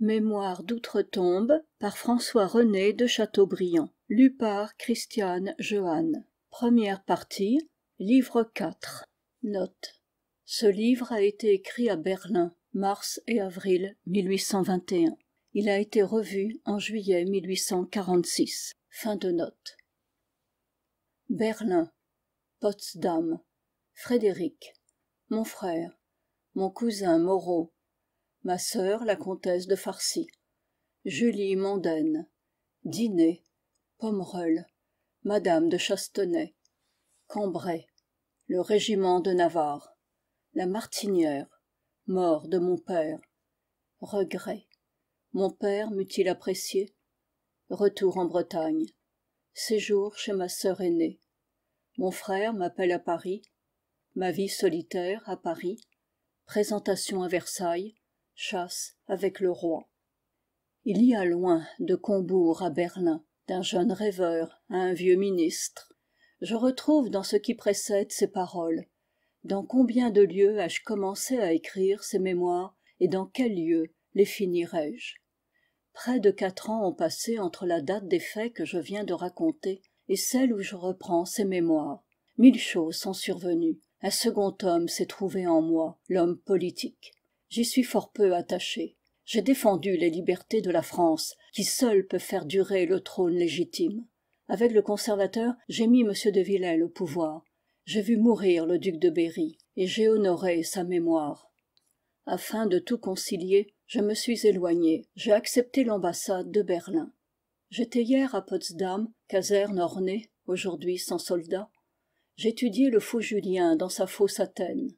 mémoires d'outre-tombe par françois rené de chateaubriand Lue par christiane partie, livre 4 note ce livre a été écrit à berlin mars et avril 1821. il a été revu en juillet 1846. Fin de note berlin potsdam frédéric mon frère mon cousin moreau ma sœur la comtesse de farcy julie mondaine dîner pommereul Madame de chastenay cambrai le régiment de navarre la martinière mort de mon père Regret. mon père m'eût-il apprécié retour en bretagne séjour chez ma sœur aînée mon frère m'appelle à paris ma vie solitaire à paris présentation à versailles chasse avec le roi il y a loin de combourg à berlin d'un jeune rêveur à un vieux ministre je retrouve dans ce qui précède ces paroles dans combien de lieux ai-je commencé à écrire ces mémoires et dans quels lieux les finirai je près de quatre ans ont passé entre la date des faits que je viens de raconter et celle où je reprends ces mémoires mille choses sont survenues un second homme s'est trouvé en moi l'homme politique j'y suis fort peu attaché j'ai défendu les libertés de la france qui seule peut faire durer le trône légitime avec le conservateur j'ai mis m de villèle au pouvoir j'ai vu mourir le duc de berry et j'ai honoré sa mémoire afin de tout concilier je me suis éloigné j'ai accepté l'ambassade de berlin j'étais hier à potsdam caserne ornée aujourd'hui sans soldats J'étudiais le faux julien dans sa fausse athènes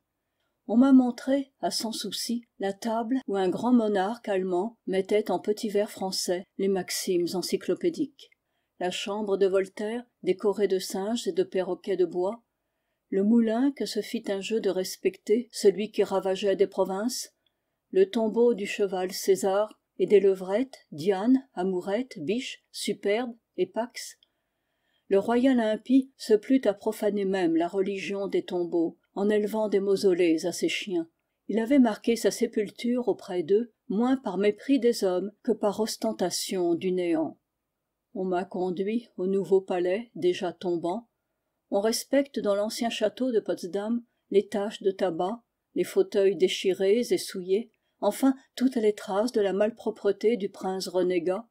on m'a montré à sans souci la table où un grand monarque allemand mettait en petits vers français les maximes encyclopédiques la chambre de voltaire décorée de singes et de perroquets de bois le moulin que se fit un jeu de respecter celui qui ravageait des provinces le tombeau du cheval césar et des levrettes diane amourette biche superbe et pax le royal impie se plut à profaner même la religion des tombeaux en élevant des mausolées à ses chiens il avait marqué sa sépulture auprès d'eux moins par mépris des hommes que par ostentation du néant on m'a conduit au nouveau palais déjà tombant on respecte dans l'ancien château de potsdam les taches de tabac les fauteuils déchirés et souillés enfin toutes les traces de la malpropreté du prince renégat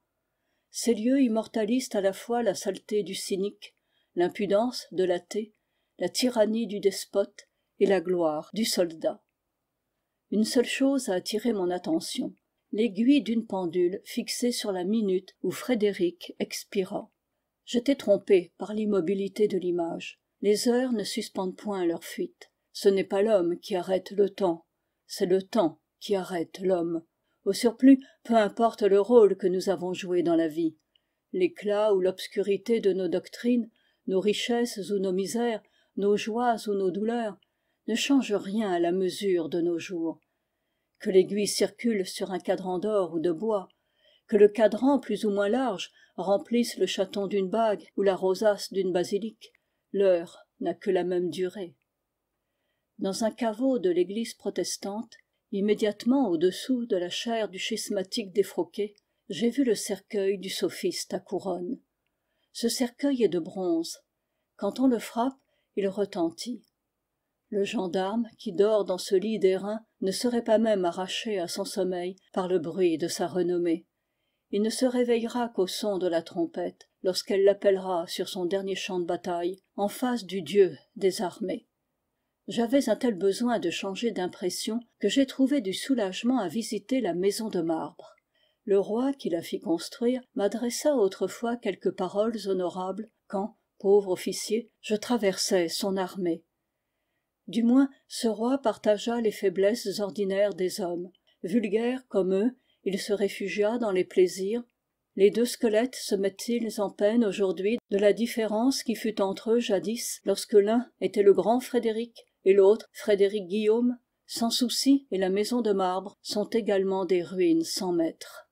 ces lieux immortalisent à la fois la saleté du cynique l'impudence de l'athée la tyrannie du despote et la gloire du soldat une seule chose a attiré mon attention l'aiguille d'une pendule fixée sur la minute où frédéric expira j'étais trompé par l'immobilité de l'image les heures ne suspendent point leur fuite ce n'est pas l'homme qui arrête le temps c'est le temps qui arrête l'homme au surplus peu importe le rôle que nous avons joué dans la vie l'éclat ou l'obscurité de nos doctrines nos richesses ou nos misères nos joies ou nos douleurs ne change rien à la mesure de nos jours que l'aiguille circule sur un cadran d'or ou de bois que le cadran plus ou moins large remplisse le chaton d'une bague ou la rosace d'une basilique, l'heure n'a que la même durée dans un caveau de l'église protestante immédiatement au-dessous de la chaire du schismatique défroqué j'ai vu le cercueil du sophiste à couronne ce cercueil est de bronze quand on le frappe il retentit le gendarme qui dort dans ce lit d'airain ne serait pas même arraché à son sommeil par le bruit de sa renommée il ne se réveillera qu'au son de la trompette lorsqu'elle l'appellera sur son dernier champ de bataille en face du dieu des armées j'avais un tel besoin de changer d'impression que j'ai trouvé du soulagement à visiter la maison de marbre le roi qui la fit construire m'adressa autrefois quelques paroles honorables quand pauvre officier je traversais son armée du moins ce roi partagea les faiblesses ordinaires des hommes vulgaires comme eux il se réfugia dans les plaisirs les deux squelettes se mettent ils en peine aujourd'hui de la différence qui fut entre eux jadis lorsque l'un était le grand frédéric et l'autre frédéric guillaume Sans souci, et la maison de marbre sont également des ruines sans maître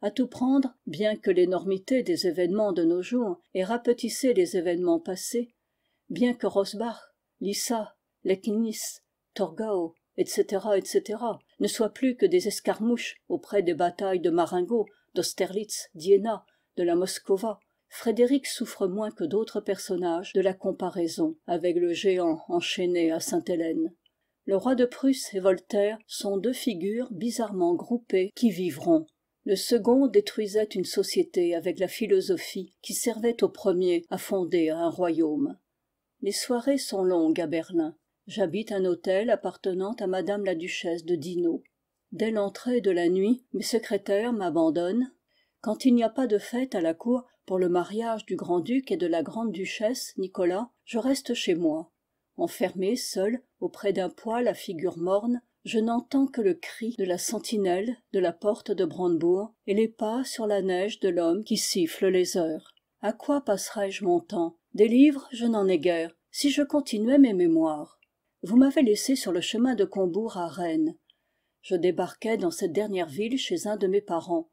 À tout prendre bien que l'énormité des événements de nos jours ait rapetissé les événements passés bien que rosbach lissa torgau etc etc ne soient plus que des escarmouches auprès des batailles de marengo d'austerlitz d'iéna de la moscova frédéric souffre moins que d'autres personnages de la comparaison avec le géant enchaîné à sainte-hélène le roi de prusse et voltaire sont deux figures bizarrement groupées qui vivront le second détruisait une société avec la philosophie qui servait au premier à fonder un royaume les soirées sont longues à berlin j'habite un hôtel appartenant à Madame la duchesse de dino dès l'entrée de la nuit mes secrétaires m'abandonnent quand il n'y a pas de fête à la cour pour le mariage du grand-duc et de la grande-duchesse nicolas je reste chez moi enfermé seul auprès d'un poêle à figure morne je n'entends que le cri de la sentinelle de la porte de brandebourg et les pas sur la neige de l'homme qui siffle les heures à quoi passerai je mon temps des livres je n'en ai guère si je continuais mes mémoires vous m'avez laissé sur le chemin de combourg à rennes je débarquais dans cette dernière ville chez un de mes parents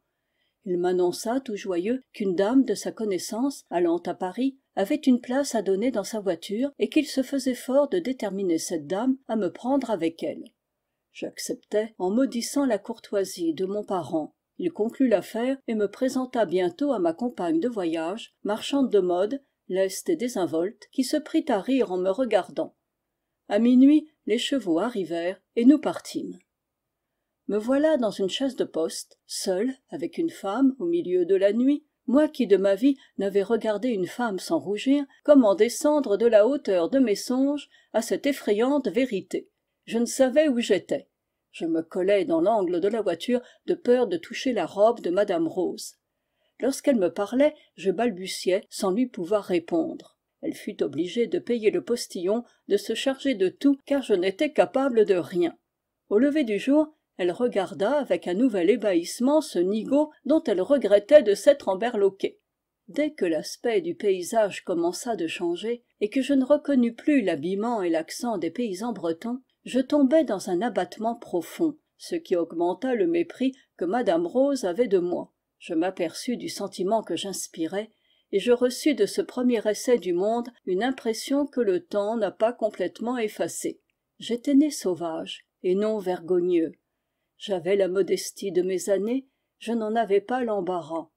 il m'annonça tout joyeux qu'une dame de sa connaissance allant à paris avait une place à donner dans sa voiture et qu'il se faisait fort de déterminer cette dame à me prendre avec elle j'acceptai en maudissant la courtoisie de mon parent il conclut l'affaire et me présenta bientôt à ma compagne de voyage marchande de mode, leste et désinvolte qui se prit à rire en me regardant à minuit les chevaux arrivèrent et nous partîmes me voilà dans une chaise de poste seul avec une femme au milieu de la nuit moi qui de ma vie n'avais regardé une femme sans rougir comment descendre de la hauteur de mes songes à cette effrayante vérité je ne savais où j'étais je me collais dans l'angle de la voiture de peur de toucher la robe de madame rose lorsqu'elle me parlait je balbutiais sans lui pouvoir répondre elle fut obligée de payer le postillon de se charger de tout car je n'étais capable de rien au lever du jour elle regarda avec un nouvel ébahissement ce nigaud dont elle regrettait de s'être emberloquée dès que l'aspect du paysage commença de changer et que je ne reconnus plus l'habillement et l'accent des paysans bretons je tombai dans un abattement profond ce qui augmenta le mépris que madame rose avait de moi je m'aperçus du sentiment que j'inspirais et je reçus de ce premier essai du monde une impression que le temps n'a pas complètement effacée j'étais né sauvage et non vergogneux j'avais la modestie de mes années je n'en avais pas l'embarras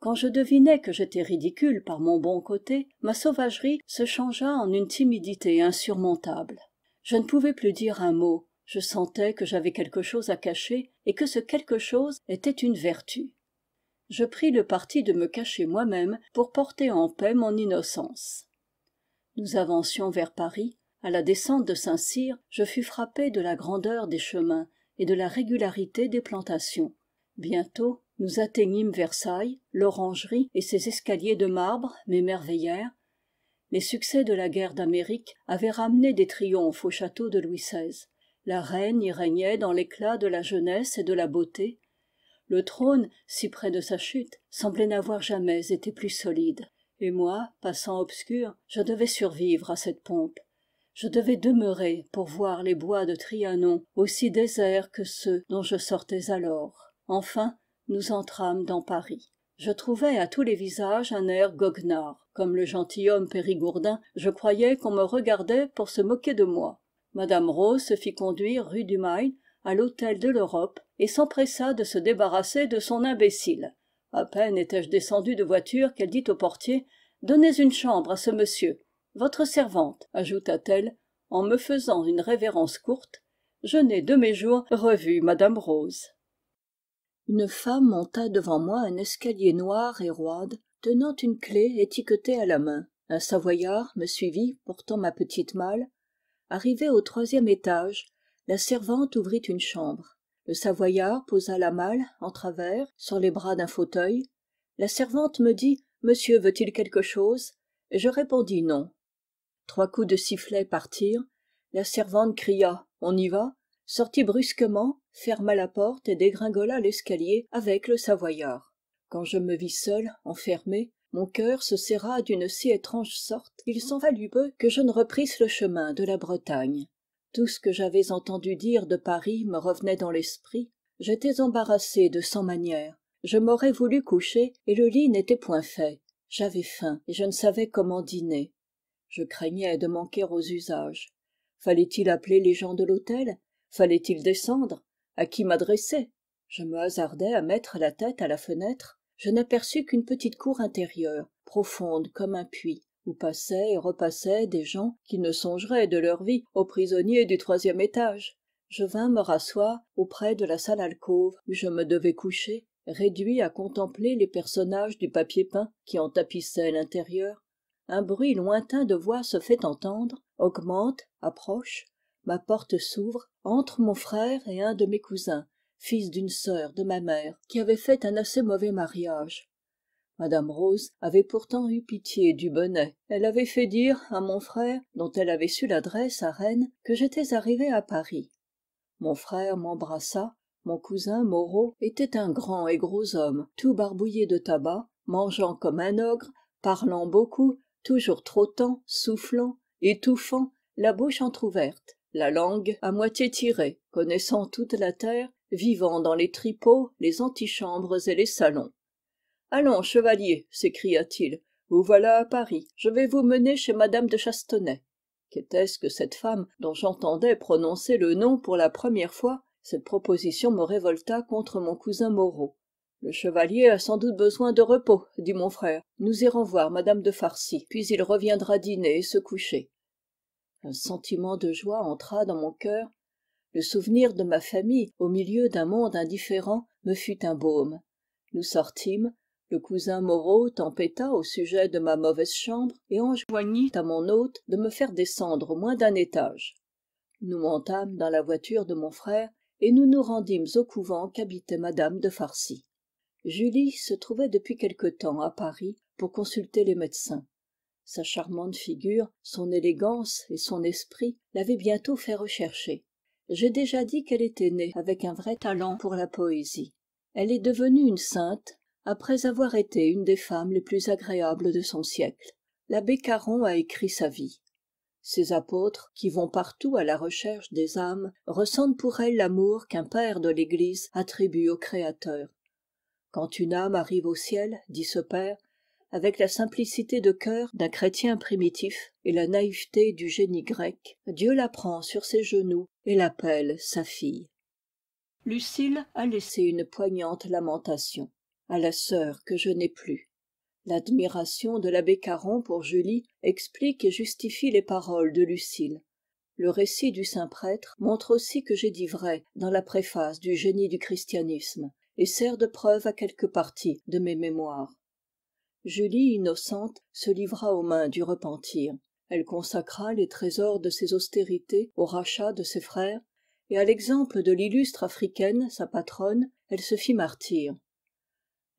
quand je devinais que j'étais ridicule par mon bon côté ma sauvagerie se changea en une timidité insurmontable je ne pouvais plus dire un mot je sentais que j'avais quelque chose à cacher et que ce quelque chose était une vertu je pris le parti de me cacher moi-même pour porter en paix mon innocence nous avancions vers paris à la descente de saint-cyr je fus frappé de la grandeur des chemins et de la régularité des plantations bientôt nous atteignîmes versailles l'orangerie et ses escaliers de marbre m'émerveillèrent les succès de la guerre d'amérique avaient ramené des triomphes au château de louis xvi la reine y régnait dans l'éclat de la jeunesse et de la beauté le trône si près de sa chute semblait n'avoir jamais été plus solide et moi passant obscur je devais survivre à cette pompe je devais demeurer pour voir les bois de trianon aussi déserts que ceux dont je sortais alors enfin nous entrâmes dans paris je trouvai à tous les visages un air goguenard comme le gentilhomme périgourdin je croyais qu'on me regardait pour se moquer de moi Madame Rose se fit conduire rue du Maine à l'hôtel de l'europe et s'empressa de se débarrasser de son imbécile a peine étais-je descendu de voiture qu'elle dit au portier donnez une chambre à ce monsieur votre servante ajouta-t-elle en me faisant une révérence courte je n'ai de mes jours revu madame rose une femme monta devant moi un escalier noir et roide tenant une clef étiquetée à la main un savoyard me suivit portant ma petite malle Arrivée au troisième étage la servante ouvrit une chambre le savoyard posa la malle en travers sur les bras d'un fauteuil la servante me dit monsieur veut-il quelque chose je répondis non trois coups de sifflet partirent la servante cria on y va sortit brusquement ferma la porte et dégringola l'escalier avec le savoyard quand je me vis seul enfermé mon cœur se serra d'une si étrange sorte qu'il s'en valut peu que je ne reprisse le chemin de la bretagne tout ce que j'avais entendu dire de paris me revenait dans l'esprit j'étais embarrassé de cent manières je m'aurais voulu coucher et le lit n'était point fait j'avais faim et je ne savais comment dîner je craignais de manquer aux usages fallait-il appeler les gens de l'hôtel fallait-il descendre à qui m'adresser je me hasardai à mettre la tête à la fenêtre je n'aperçus qu'une petite cour intérieure profonde comme un puits passaient et repassaient des gens qui ne songeraient de leur vie aux prisonniers du troisième étage je vins me rasseoir auprès de la salle alcôve où je me devais coucher réduit à contempler les personnages du papier peint qui en tapissait l'intérieur un bruit lointain de voix se fait entendre augmente approche ma porte s'ouvre entre mon frère et un de mes cousins fils d'une sœur de ma mère qui avait fait un assez mauvais mariage madame rose avait pourtant eu pitié du bonnet elle avait fait dire à mon frère dont elle avait su l'adresse à rennes que j'étais arrivé à paris mon frère m'embrassa mon cousin moreau était un grand et gros homme tout barbouillé de tabac mangeant comme un ogre parlant beaucoup toujours trottant soufflant étouffant la bouche entr'ouverte la langue à moitié tirée connaissant toute la terre vivant dans les tripots les antichambres et les salons allons chevalier s'écria-t-il vous voilà à paris je vais vous mener chez Madame de Chastonnet. qu'était-ce que cette femme dont j'entendais prononcer le nom pour la première fois cette proposition me révolta contre mon cousin moreau le chevalier a sans doute besoin de repos dit mon frère nous irons voir Madame de farcy puis il reviendra dîner et se coucher un sentiment de joie entra dans mon cœur le souvenir de ma famille au milieu d'un monde indifférent me fut un baume nous sortîmes le cousin moreau tempêta au sujet de ma mauvaise chambre et enjoignit à mon hôte de me faire descendre au moins d'un étage nous montâmes dans la voiture de mon frère et nous nous rendîmes au couvent qu'habitait Madame de farcy julie se trouvait depuis quelque temps à paris pour consulter les médecins sa charmante figure son élégance et son esprit l'avaient bientôt fait rechercher j'ai déjà dit qu'elle était née avec un vrai talent pour la poésie elle est devenue une sainte après avoir été une des femmes les plus agréables de son siècle l'abbé caron a écrit sa vie ces apôtres qui vont partout à la recherche des âmes ressentent pour elle l'amour qu'un père de l'église attribue au créateur quand une âme arrive au ciel dit ce père avec la simplicité de cœur d'un chrétien primitif et la naïveté du génie grec dieu la prend sur ses genoux et l'appelle sa fille lucile a laissé une poignante lamentation à la sœur que je n'ai plus l'admiration de l'abbé caron pour julie explique et justifie les paroles de lucile le récit du saint prêtre montre aussi que j'ai dit vrai dans la préface du génie du christianisme et sert de preuve à quelque partie de mes mémoires julie innocente se livra aux mains du repentir elle consacra les trésors de ses austérités au rachat de ses frères et à l'exemple de l'illustre africaine sa patronne elle se fit martyre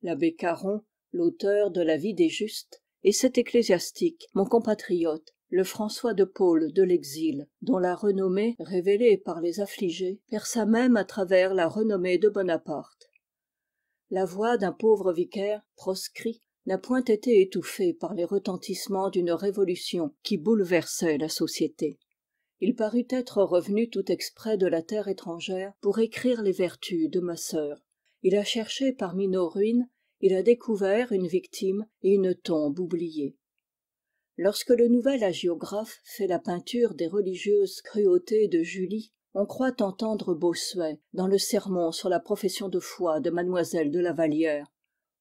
l'abbé caron l'auteur de la vie des justes et cet ecclésiastique mon compatriote le françois de paule de l'exil dont la renommée révélée par les affligés perça même à travers la renommée de bonaparte la voix d'un pauvre vicaire proscrit n'a point été étouffée par les retentissements d'une révolution qui bouleversait la société il parut être revenu tout exprès de la terre étrangère pour écrire les vertus de ma sœur il a cherché parmi nos ruines il a découvert une victime et une tombe oubliée lorsque le nouvel hagiographe fait la peinture des religieuses cruautés de julie on croit entendre bossuet dans le sermon sur la profession de foi de Mademoiselle de la vallière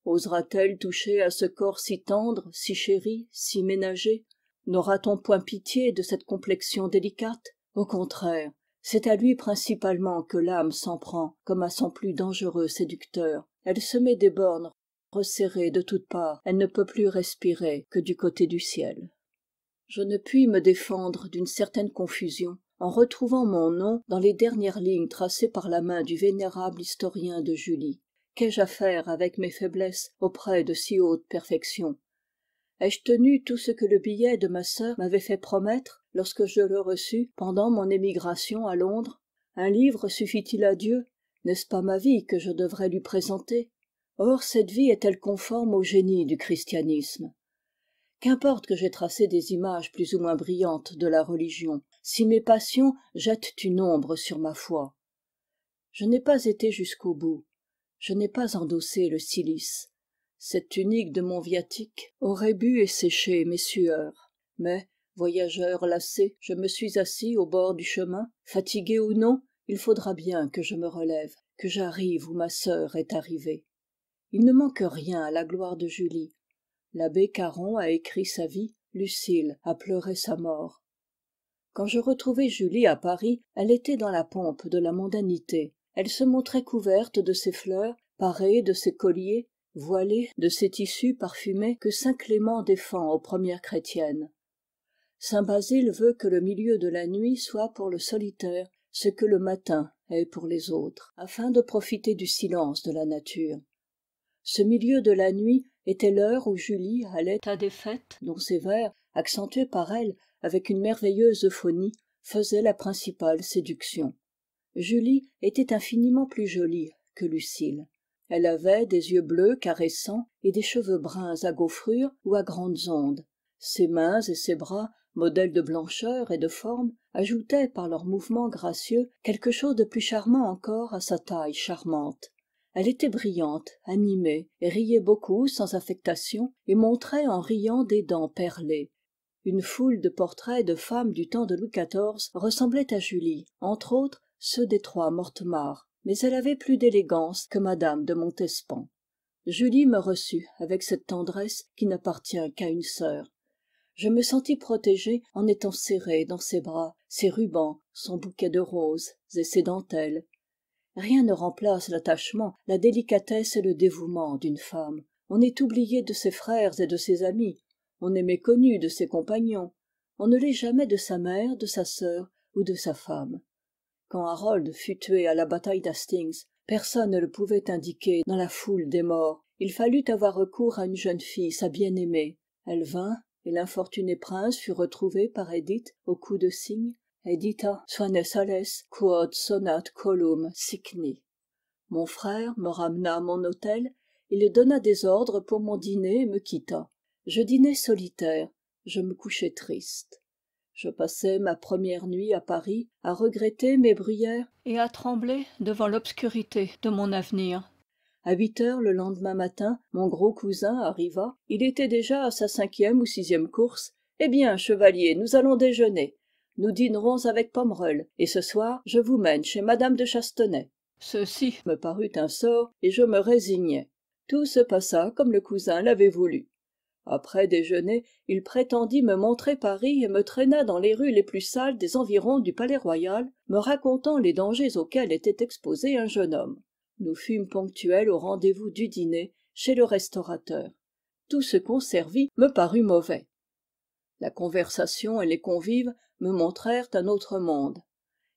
osera t elle toucher à ce corps si tendre si chéri si ménagé naura t on point pitié de cette complexion délicate au contraire c'est à lui principalement que l'âme s'en prend comme à son plus dangereux séducteur elle se met des bornes resserrée de toutes parts elle ne peut plus respirer que du côté du ciel je ne puis me défendre d'une certaine confusion en retrouvant mon nom dans les dernières lignes tracées par la main du vénérable historien de julie qu'ai-je à faire avec mes faiblesses auprès de si hautes perfections ai-je tenu tout ce que le billet de ma sœur m'avait fait promettre lorsque je le reçus pendant mon émigration à londres un livre suffit-il à dieu n'est-ce pas ma vie que je devrais lui présenter or cette vie est-elle conforme au génie du christianisme qu'importe que j'aie tracé des images plus ou moins brillantes de la religion si mes passions jettent une ombre sur ma foi je n'ai pas été jusqu'au bout je n'ai pas endossé le cilice cette tunique de mon viatique aurait bu et séché mes sueurs mais voyageur lassé je me suis assis au bord du chemin fatigué ou non il faudra bien que je me relève que j'arrive où ma sœur est arrivée il ne manque rien à la gloire de julie l'abbé caron a écrit sa vie lucile a pleuré sa mort quand je retrouvai julie à paris elle était dans la pompe de la mondanité elle se montrait couverte de ses fleurs parée de ses colliers voilée de ces tissus parfumés que saint clément défend aux premières chrétiennes saint basile veut que le milieu de la nuit soit pour le solitaire ce que le matin est pour les autres afin de profiter du silence de la nature ce milieu de la nuit était l'heure où julie allait à des fêtes dont ses vers accentués par elle avec une merveilleuse euphonie faisaient la principale séduction julie était infiniment plus jolie que Lucille. elle avait des yeux bleus caressants et des cheveux bruns à gaufrure ou à grandes ondes ses mains et ses bras modèles de blancheur et de forme ajoutaient par leurs mouvements gracieux quelque chose de plus charmant encore à sa taille charmante elle était brillante animée riait beaucoup sans affectation et montrait en riant des dents perlées une foule de portraits de femmes du temps de louis xiv ressemblaient à julie entre autres ceux des trois mortemart mais elle avait plus d'élégance que Madame de montespan julie me reçut avec cette tendresse qui n'appartient qu'à une sœur je me sentis protégée en étant serrée dans ses bras ses rubans son bouquet de roses et ses dentelles rien ne remplace l'attachement la délicatesse et le dévouement d'une femme on est oublié de ses frères et de ses amis on est méconnu de ses compagnons on ne l'est jamais de sa mère de sa sœur ou de sa femme quand harold fut tué à la bataille d'hastings personne ne le pouvait indiquer dans la foule des morts il fallut avoir recours à une jeune fille sa bien-aimée elle vint et l'infortuné prince fut retrouvé par edith au cou de cygne mon frère me ramena à mon hôtel il donna des ordres pour mon dîner et me quitta je dînai solitaire je me couchai triste je passai ma première nuit à paris à regretter mes bruyères et à trembler devant l'obscurité de mon avenir À huit heures le lendemain matin mon gros cousin arriva il était déjà à sa cinquième ou sixième course eh bien chevalier nous allons déjeuner nous dînerons avec Pomerol, et ce soir je vous mène chez Madame de chastenay ceci me parut un sort et je me résignai tout se passa comme le cousin l'avait voulu après déjeuner il prétendit me montrer paris et me traîna dans les rues les plus sales des environs du palais-royal me racontant les dangers auxquels était exposé un jeune homme nous fûmes ponctuels au rendez-vous du dîner chez le restaurateur tout ce qu'on servit me parut mauvais la conversation et les convives me montrèrent un autre monde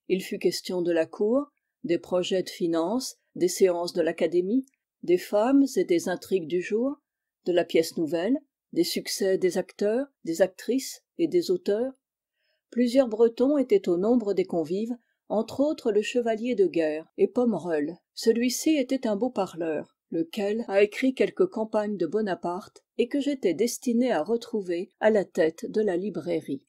il fut question de la cour des projets de finances, des séances de l'académie des femmes et des intrigues du jour de la pièce nouvelle des succès des acteurs des actrices et des auteurs plusieurs bretons étaient au nombre des convives entre autres le chevalier de guerre et Pomerol. celui-ci était un beau parleur lequel a écrit quelques campagnes de bonaparte et que j'étais destiné à retrouver à la tête de la librairie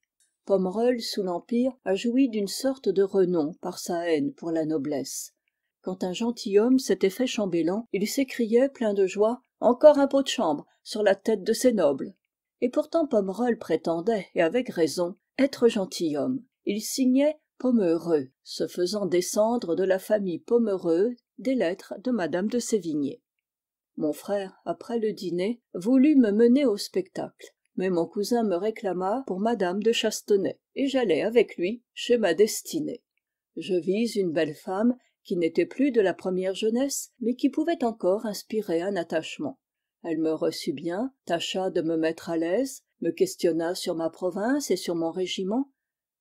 pommereul sous l'empire a joui d'une sorte de renom par sa haine pour la noblesse quand un gentilhomme s'était fait chambellan il s'écriait plein de joie encore un pot de chambre sur la tête de ces nobles et pourtant pommereul prétendait et avec raison être gentilhomme il signait pomereux se faisant descendre de la famille pomereux des lettres de Madame de sévigné mon frère après le dîner voulut me mener au spectacle mais mon cousin me réclama pour Madame de Chastenay et j'allai avec lui chez ma destinée je vis une belle femme qui n'était plus de la première jeunesse mais qui pouvait encore inspirer un attachement elle me reçut bien tâcha de me mettre à l'aise me questionna sur ma province et sur mon régiment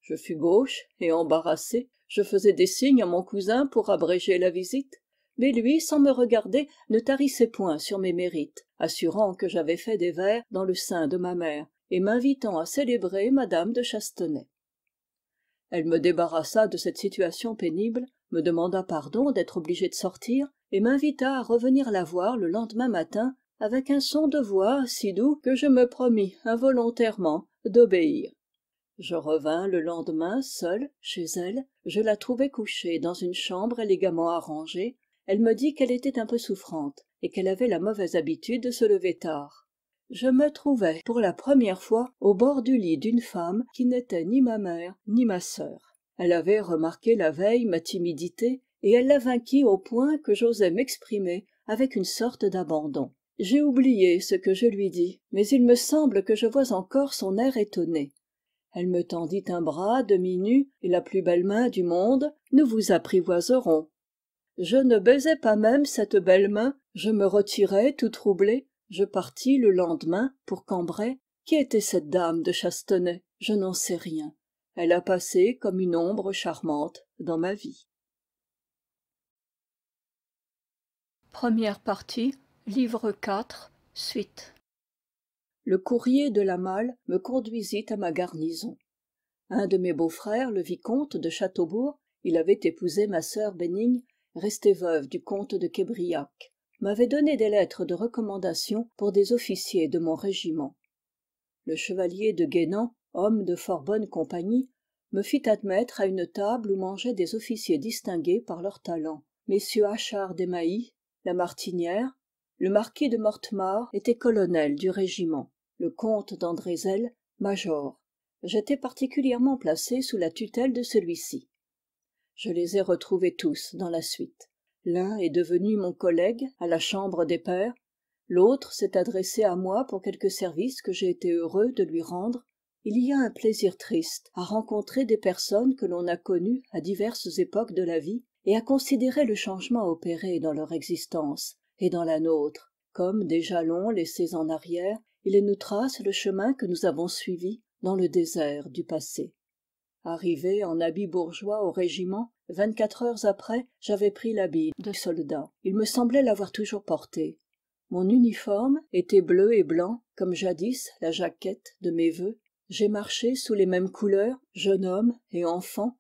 je fus gauche et embarrassé je faisais des signes à mon cousin pour abréger la visite mais lui sans me regarder ne tarissait point sur mes mérites assurant que j'avais fait des vers dans le sein de ma mère et m'invitant à célébrer Madame de chastenay elle me débarrassa de cette situation pénible me demanda pardon d'être obligée de sortir et m'invita à revenir la voir le lendemain matin avec un son de voix si doux que je me promis involontairement d'obéir je revins le lendemain seul chez elle je la trouvai couchée dans une chambre élégamment arrangée elle me dit qu'elle était un peu souffrante et qu'elle avait la mauvaise habitude de se lever tard je me trouvai pour la première fois au bord du lit d'une femme qui n'était ni ma mère ni ma sœur elle avait remarqué la veille ma timidité et elle la vainquit au point que j'osais m'exprimer avec une sorte d'abandon j'ai oublié ce que je lui dis mais il me semble que je vois encore son air étonné elle me tendit un bras demi-nu et la plus belle main du monde nous vous apprivoiserons je ne baisai pas même cette belle main je me retirai tout troublé je partis le lendemain pour cambrai qui était cette dame de chastenay je n'en sais rien elle a passé comme une ombre charmante dans ma vie première partie livre iv suite le courrier de la malle me conduisit à ma garnison un de mes beaux-frères le vicomte de châteaubourg il avait épousé ma sœur bénigne restée veuve du comte de québriac m'avait donné des lettres de recommandation pour des officiers de mon régiment le chevalier de guénan homme de fort bonne compagnie me fit admettre à une table où mangeaient des officiers distingués par leurs talents Messieurs achard la martinière, le marquis de mortemart était colonel du régiment le comte d'andrézel major j'étais particulièrement placé sous la tutelle de celui-ci je les ai retrouvés tous dans la suite l'un est devenu mon collègue à la chambre des pères l'autre s'est adressé à moi pour quelques services que j'ai été heureux de lui rendre il y a un plaisir triste à rencontrer des personnes que l'on a connues à diverses époques de la vie et à considérer le changement opéré dans leur existence et dans la nôtre comme des jalons laissés en arrière ils nous tracent le chemin que nous avons suivi dans le désert du passé arrivé en habit bourgeois au régiment vingt-quatre heures après j'avais pris l'habit de soldat il me semblait l'avoir toujours porté mon uniforme était bleu et blanc comme jadis la jaquette de mes vœux j'ai marché sous les mêmes couleurs jeune homme et enfant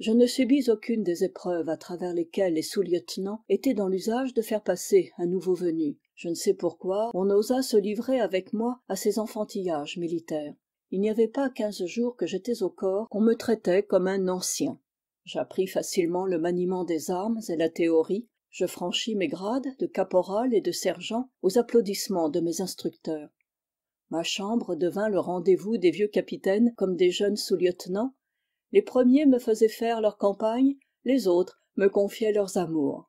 je ne subis aucune des épreuves à travers lesquelles les sous-lieutenants étaient dans l'usage de faire passer un nouveau venu je ne sais pourquoi on osa se livrer avec moi à ces enfantillages militaires il n'y avait pas quinze jours que j'étais au corps qu'on me traitait comme un ancien j'appris facilement le maniement des armes et la théorie je franchis mes grades de caporal et de sergent aux applaudissements de mes instructeurs ma chambre devint le rendez-vous des vieux capitaines comme des jeunes sous-lieutenants les premiers me faisaient faire leur campagne, les autres me confiaient leurs amours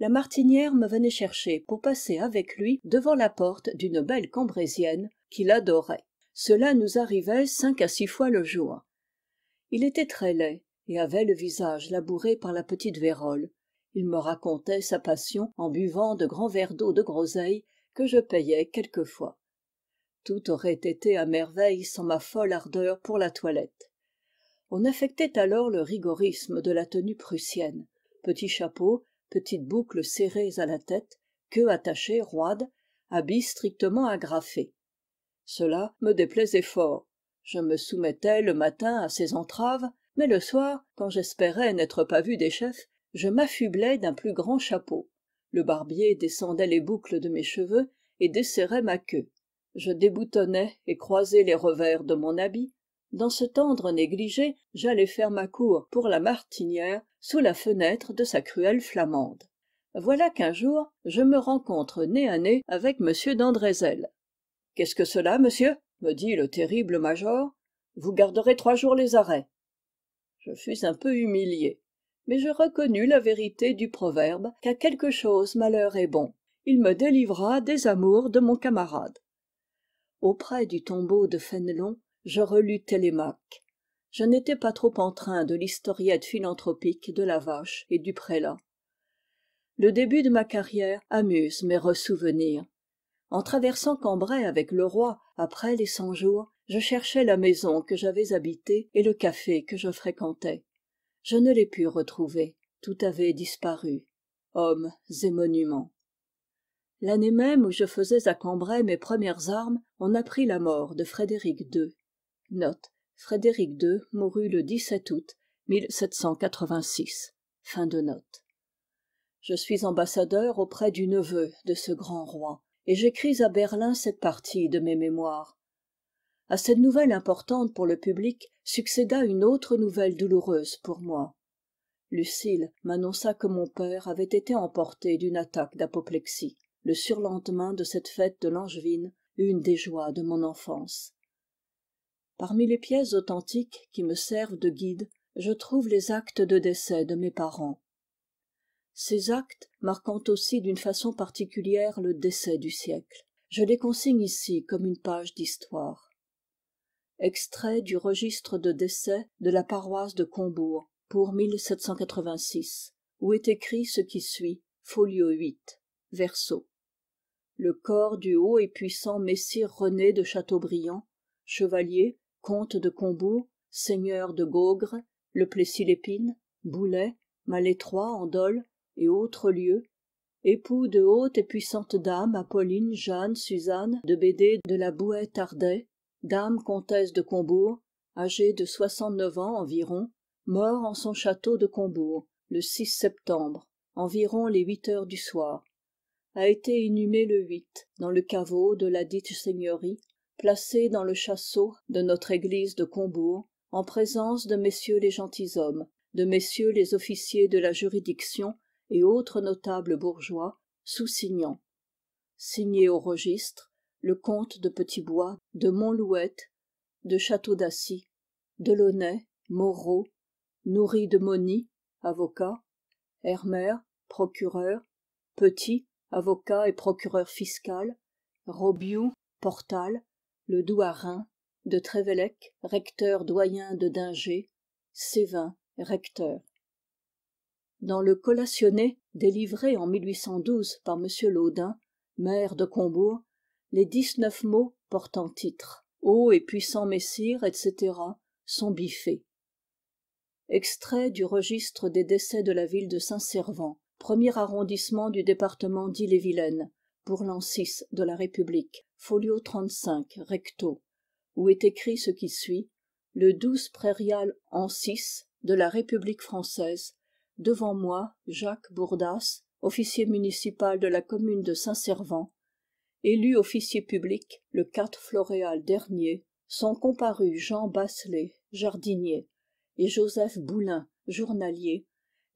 la martinière me venait chercher pour passer avec lui devant la porte d'une belle cambrésienne qu'il adorait cela nous arrivait cinq à six fois le jour il était très laid et avait le visage labouré par la petite vérole il me racontait sa passion en buvant de grands verres d'eau de groseille que je payais quelquefois tout aurait été à merveille sans ma folle ardeur pour la toilette on affectait alors le rigorisme de la tenue prussienne petit chapeau petites boucles serrées à la tête queue attachée roide habits strictement agrafés cela me déplaisait fort je me soumettais le matin à ces entraves mais le soir quand j'espérais n'être pas vu des chefs je m'affublais d'un plus grand chapeau le barbier descendait les boucles de mes cheveux et desserrait ma queue je déboutonnais et croisais les revers de mon habit dans ce tendre négligé j'allais faire ma cour pour la martinière sous la fenêtre de sa cruelle flamande voilà qu'un jour je me rencontre nez à nez avec m qu'est-ce que cela monsieur me dit le terrible major vous garderez trois jours les arrêts je fus un peu humilié mais je reconnus la vérité du proverbe qu'à quelque chose malheur est bon il me délivra des amours de mon camarade auprès du tombeau de fénelon je relus télémaque je n'étais pas trop en train de l'historiette philanthropique de la vache et du prélat le début de ma carrière amuse mes ressouvenirs en traversant cambrai avec le roi après les cent-jours je cherchais la maison que j'avais habitée et le café que je fréquentais je ne l'ai pu retrouver tout avait disparu hommes et monuments l'année même où je faisais à cambrai mes premières armes on apprit la mort de frédéric ii frédéric ii mourut le août je suis ambassadeur auprès du neveu de ce grand roi et j'écris à berlin cette partie de mes mémoires À cette nouvelle importante pour le public succéda une autre nouvelle douloureuse pour moi lucile m'annonça que mon père avait été emporté d'une attaque d'apoplexie le surlendemain de cette fête de langevin une des joies de mon enfance parmi les pièces authentiques qui me servent de guide je trouve les actes de décès de mes parents ces actes marquant aussi d'une façon particulière le décès du siècle je les consigne ici comme une page d'histoire extrait du registre de décès de la paroisse de combourg pour où est écrit ce qui suit folio verso le corps du haut et puissant messire rené de chateaubriand chevalier comte de combourg seigneur de gaugre le plessis lépine boulet malétroit en et autres lieux époux de haute et puissante dame apolline jeanne suzanne de bédé de la Bouette tardet dame comtesse de combourg âgée de soixante-neuf ans environ mort en son château de combourg le septembre environ les huit heures du soir a été inhumé le dans le caveau de ladite seigneurie placé dans le chasseau de notre église de combourg en présence de messieurs les gentilshommes de messieurs les officiers de la juridiction et autres notables bourgeois sous signant signé au registre le comte de Petitbois, de montlouette de château d'assy delaunay moreau Noury de Mony, avocat hermer procureur petit avocat et procureur fiscal robiou portal le douarin de trévélec recteur doyen de dinger sévin recteur dans le collationné délivré en par m laudin maire de combourg les dix-neuf mots portant titre ô et puissant messire etc sont biffés extrait du registre des décès de la ville de saint-servan premier arrondissement du département d'ille-et-vilaine pour l'an de la république folio recto où est écrit ce qui suit le 12 prairial an de la république française devant moi jacques bourdas officier municipal de la commune de saint servant élu officier public le floréal dernier sont comparus jean basselet jardinier et joseph boulin journalier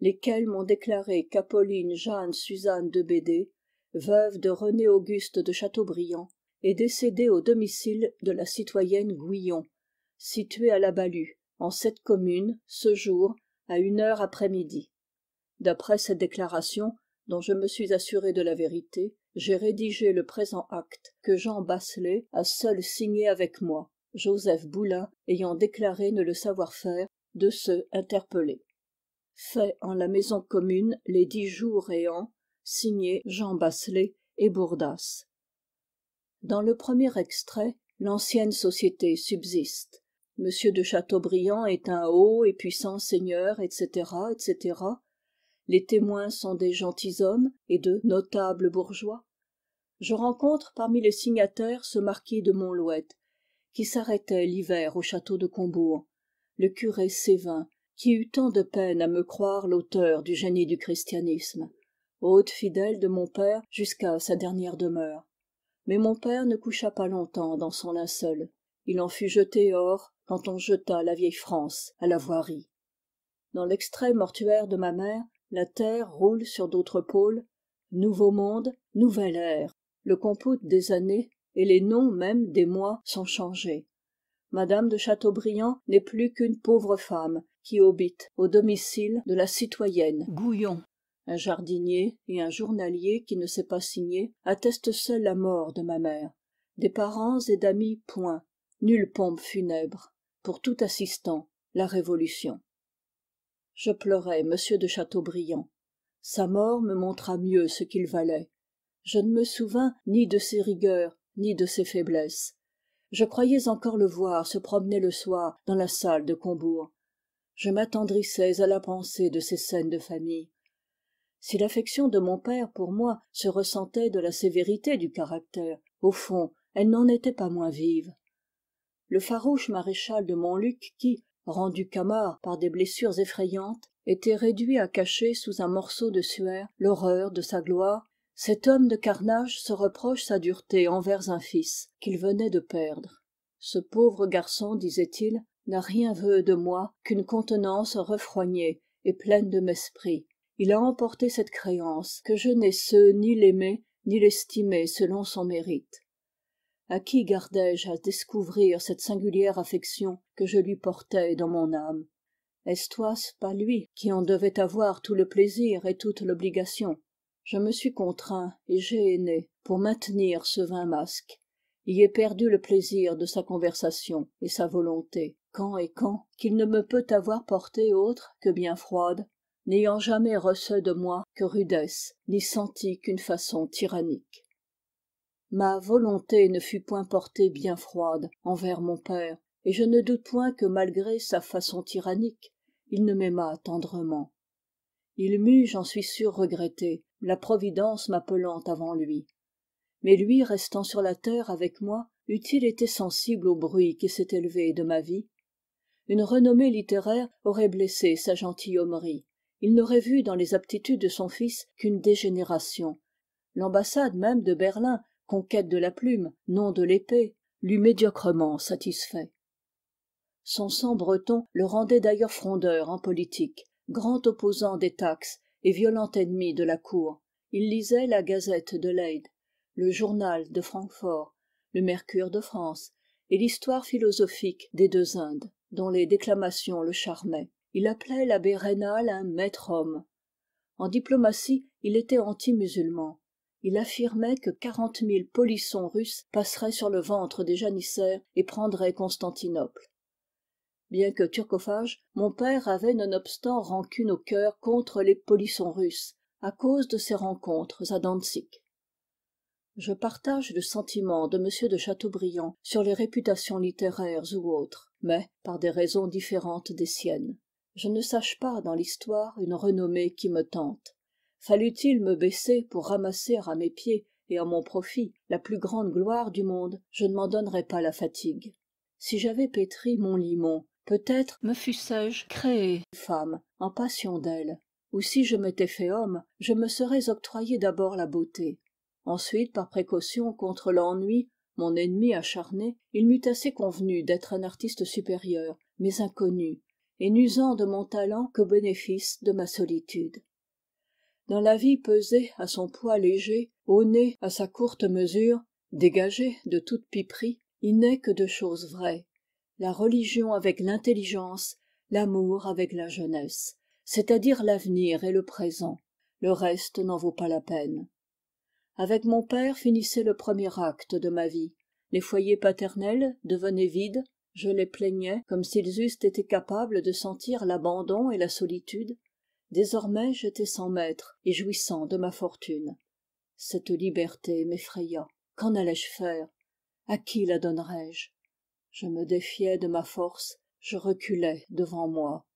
lesquels m'ont déclaré qu'apolline jeanne suzanne de Bédé, veuve de rené auguste de chateaubriand est décédée au domicile de la citoyenne Guillon, située à la balue en cette commune ce jour à une heure après-midi d'après cette déclaration dont je me suis assuré de la vérité j'ai rédigé le présent acte que jean basselet a seul signé avec moi joseph boulin ayant déclaré ne le savoir faire de ceux interpellés fait en la maison commune les dix jours et ans, signé jean basselet et bourdas dans le premier extrait l'ancienne société subsiste Monsieur de chateaubriand est un haut et puissant seigneur etc etc les témoins sont des gentilshommes et de notables bourgeois je rencontre parmi les signataires ce marquis de montlouet qui s'arrêtait l'hiver au château de combourg le curé sévin qui eut tant de peine à me croire l'auteur du génie du christianisme hôte fidèle de mon père jusqu'à sa dernière demeure mais mon père ne coucha pas longtemps dans son linceul il en fut jeté hors quand on jeta la vieille france à la voirie dans l'extrait mortuaire de ma mère la terre roule sur d'autres pôles nouveau monde nouvelle ère le compout des années et les noms même des mois sont changés Madame de chateaubriand n'est plus qu'une pauvre femme qui obite au domicile de la citoyenne Gouillon, un jardinier et un journalier qui ne s'est pas signé attestent seul la mort de ma mère des parents et d'amis point nulle pompe funèbre pour tout assistant la révolution je pleurai m de chateaubriand sa mort me montra mieux ce qu'il valait je ne me souvins ni de ses rigueurs ni de ses faiblesses je croyais encore le voir se promener le soir dans la salle de combourg je m'attendrissais à la pensée de ces scènes de famille si l'affection de mon père pour moi se ressentait de la sévérité du caractère au fond elle n'en était pas moins vive le farouche maréchal de montluc qui rendu camard par des blessures effrayantes était réduit à cacher sous un morceau de suaire l'horreur de sa gloire cet homme de carnage se reproche sa dureté envers un fils qu'il venait de perdre ce pauvre garçon disait-il n'a rien vu de moi qu'une contenance refroignée et pleine de mesprit il a emporté cette créance que je n'ai ce ni l'aimer ni l'estimer selon son mérite à qui gardais je à découvrir cette singulière affection que je lui portais dans mon âme est-ce pas lui qui en devait avoir tout le plaisir et toute l'obligation je me suis contraint et j'ai aimé pour maintenir ce vain masque y ai perdu le plaisir de sa conversation et sa volonté quand et quand qu'il ne me peut avoir porté autre que bien froide n'ayant jamais reçu de moi que rudesse ni senti qu'une façon tyrannique ma volonté ne fut point portée bien froide envers mon père et je ne doute point que malgré sa façon tyrannique il ne m'aimât tendrement il m'eût j'en suis sûr regretté la providence m'appelant avant lui mais lui restant sur la terre avec moi eût-il été sensible au bruit qui s'est élevé de ma vie une renommée littéraire aurait blessé sa gentilhommerie il n'aurait vu dans les aptitudes de son fils qu'une dégénération l'ambassade même de berlin conquête de la plume non de l'épée l'eût médiocrement satisfait son sang breton le rendait d'ailleurs frondeur en politique grand opposant des taxes et violent ennemi de la cour il lisait la gazette de leyde le journal de francfort le mercure de france et l'histoire philosophique des deux indes dont les déclamations le charmaient il appelait l'abbé raynal un maître homme en diplomatie il était anti-musulman il affirmait que quarante mille polissons russes passeraient sur le ventre des janissaires et prendraient constantinople bien que turcophage mon père avait nonobstant rancune au cœur contre les polissons russes à cause de ses rencontres à dantzig je partage le sentiment de m de chateaubriand sur les réputations littéraires ou autres mais par des raisons différentes des siennes je ne sache pas dans l'histoire une renommée qui me tente fallut il me baisser pour ramasser à mes pieds et à mon profit la plus grande gloire du monde je ne m'en donnerais pas la fatigue si j'avais pétri mon limon peut-être me fussé-je créé femme en passion d'elle ou si je m'étais fait homme je me serais octroyé d'abord la beauté ensuite par précaution contre l'ennui mon ennemi acharné il m'eût assez convenu d'être un artiste supérieur mais inconnu et n'usant de mon talent que bénéfice de ma solitude dans la vie pesée à son poids léger au nez à sa courte mesure dégagée de toute piperie il n'est que deux choses vraies la religion avec l'intelligence l'amour avec la jeunesse c'est-à-dire l'avenir et le présent le reste n'en vaut pas la peine avec mon père finissait le premier acte de ma vie les foyers paternels devenaient vides je les plaignais comme s'ils eussent été capables de sentir l'abandon et la solitude désormais j'étais sans maître et jouissant de ma fortune cette liberté m'effraya qu'en allais-je faire à qui la donnerais je je me défiais de ma force je reculais devant moi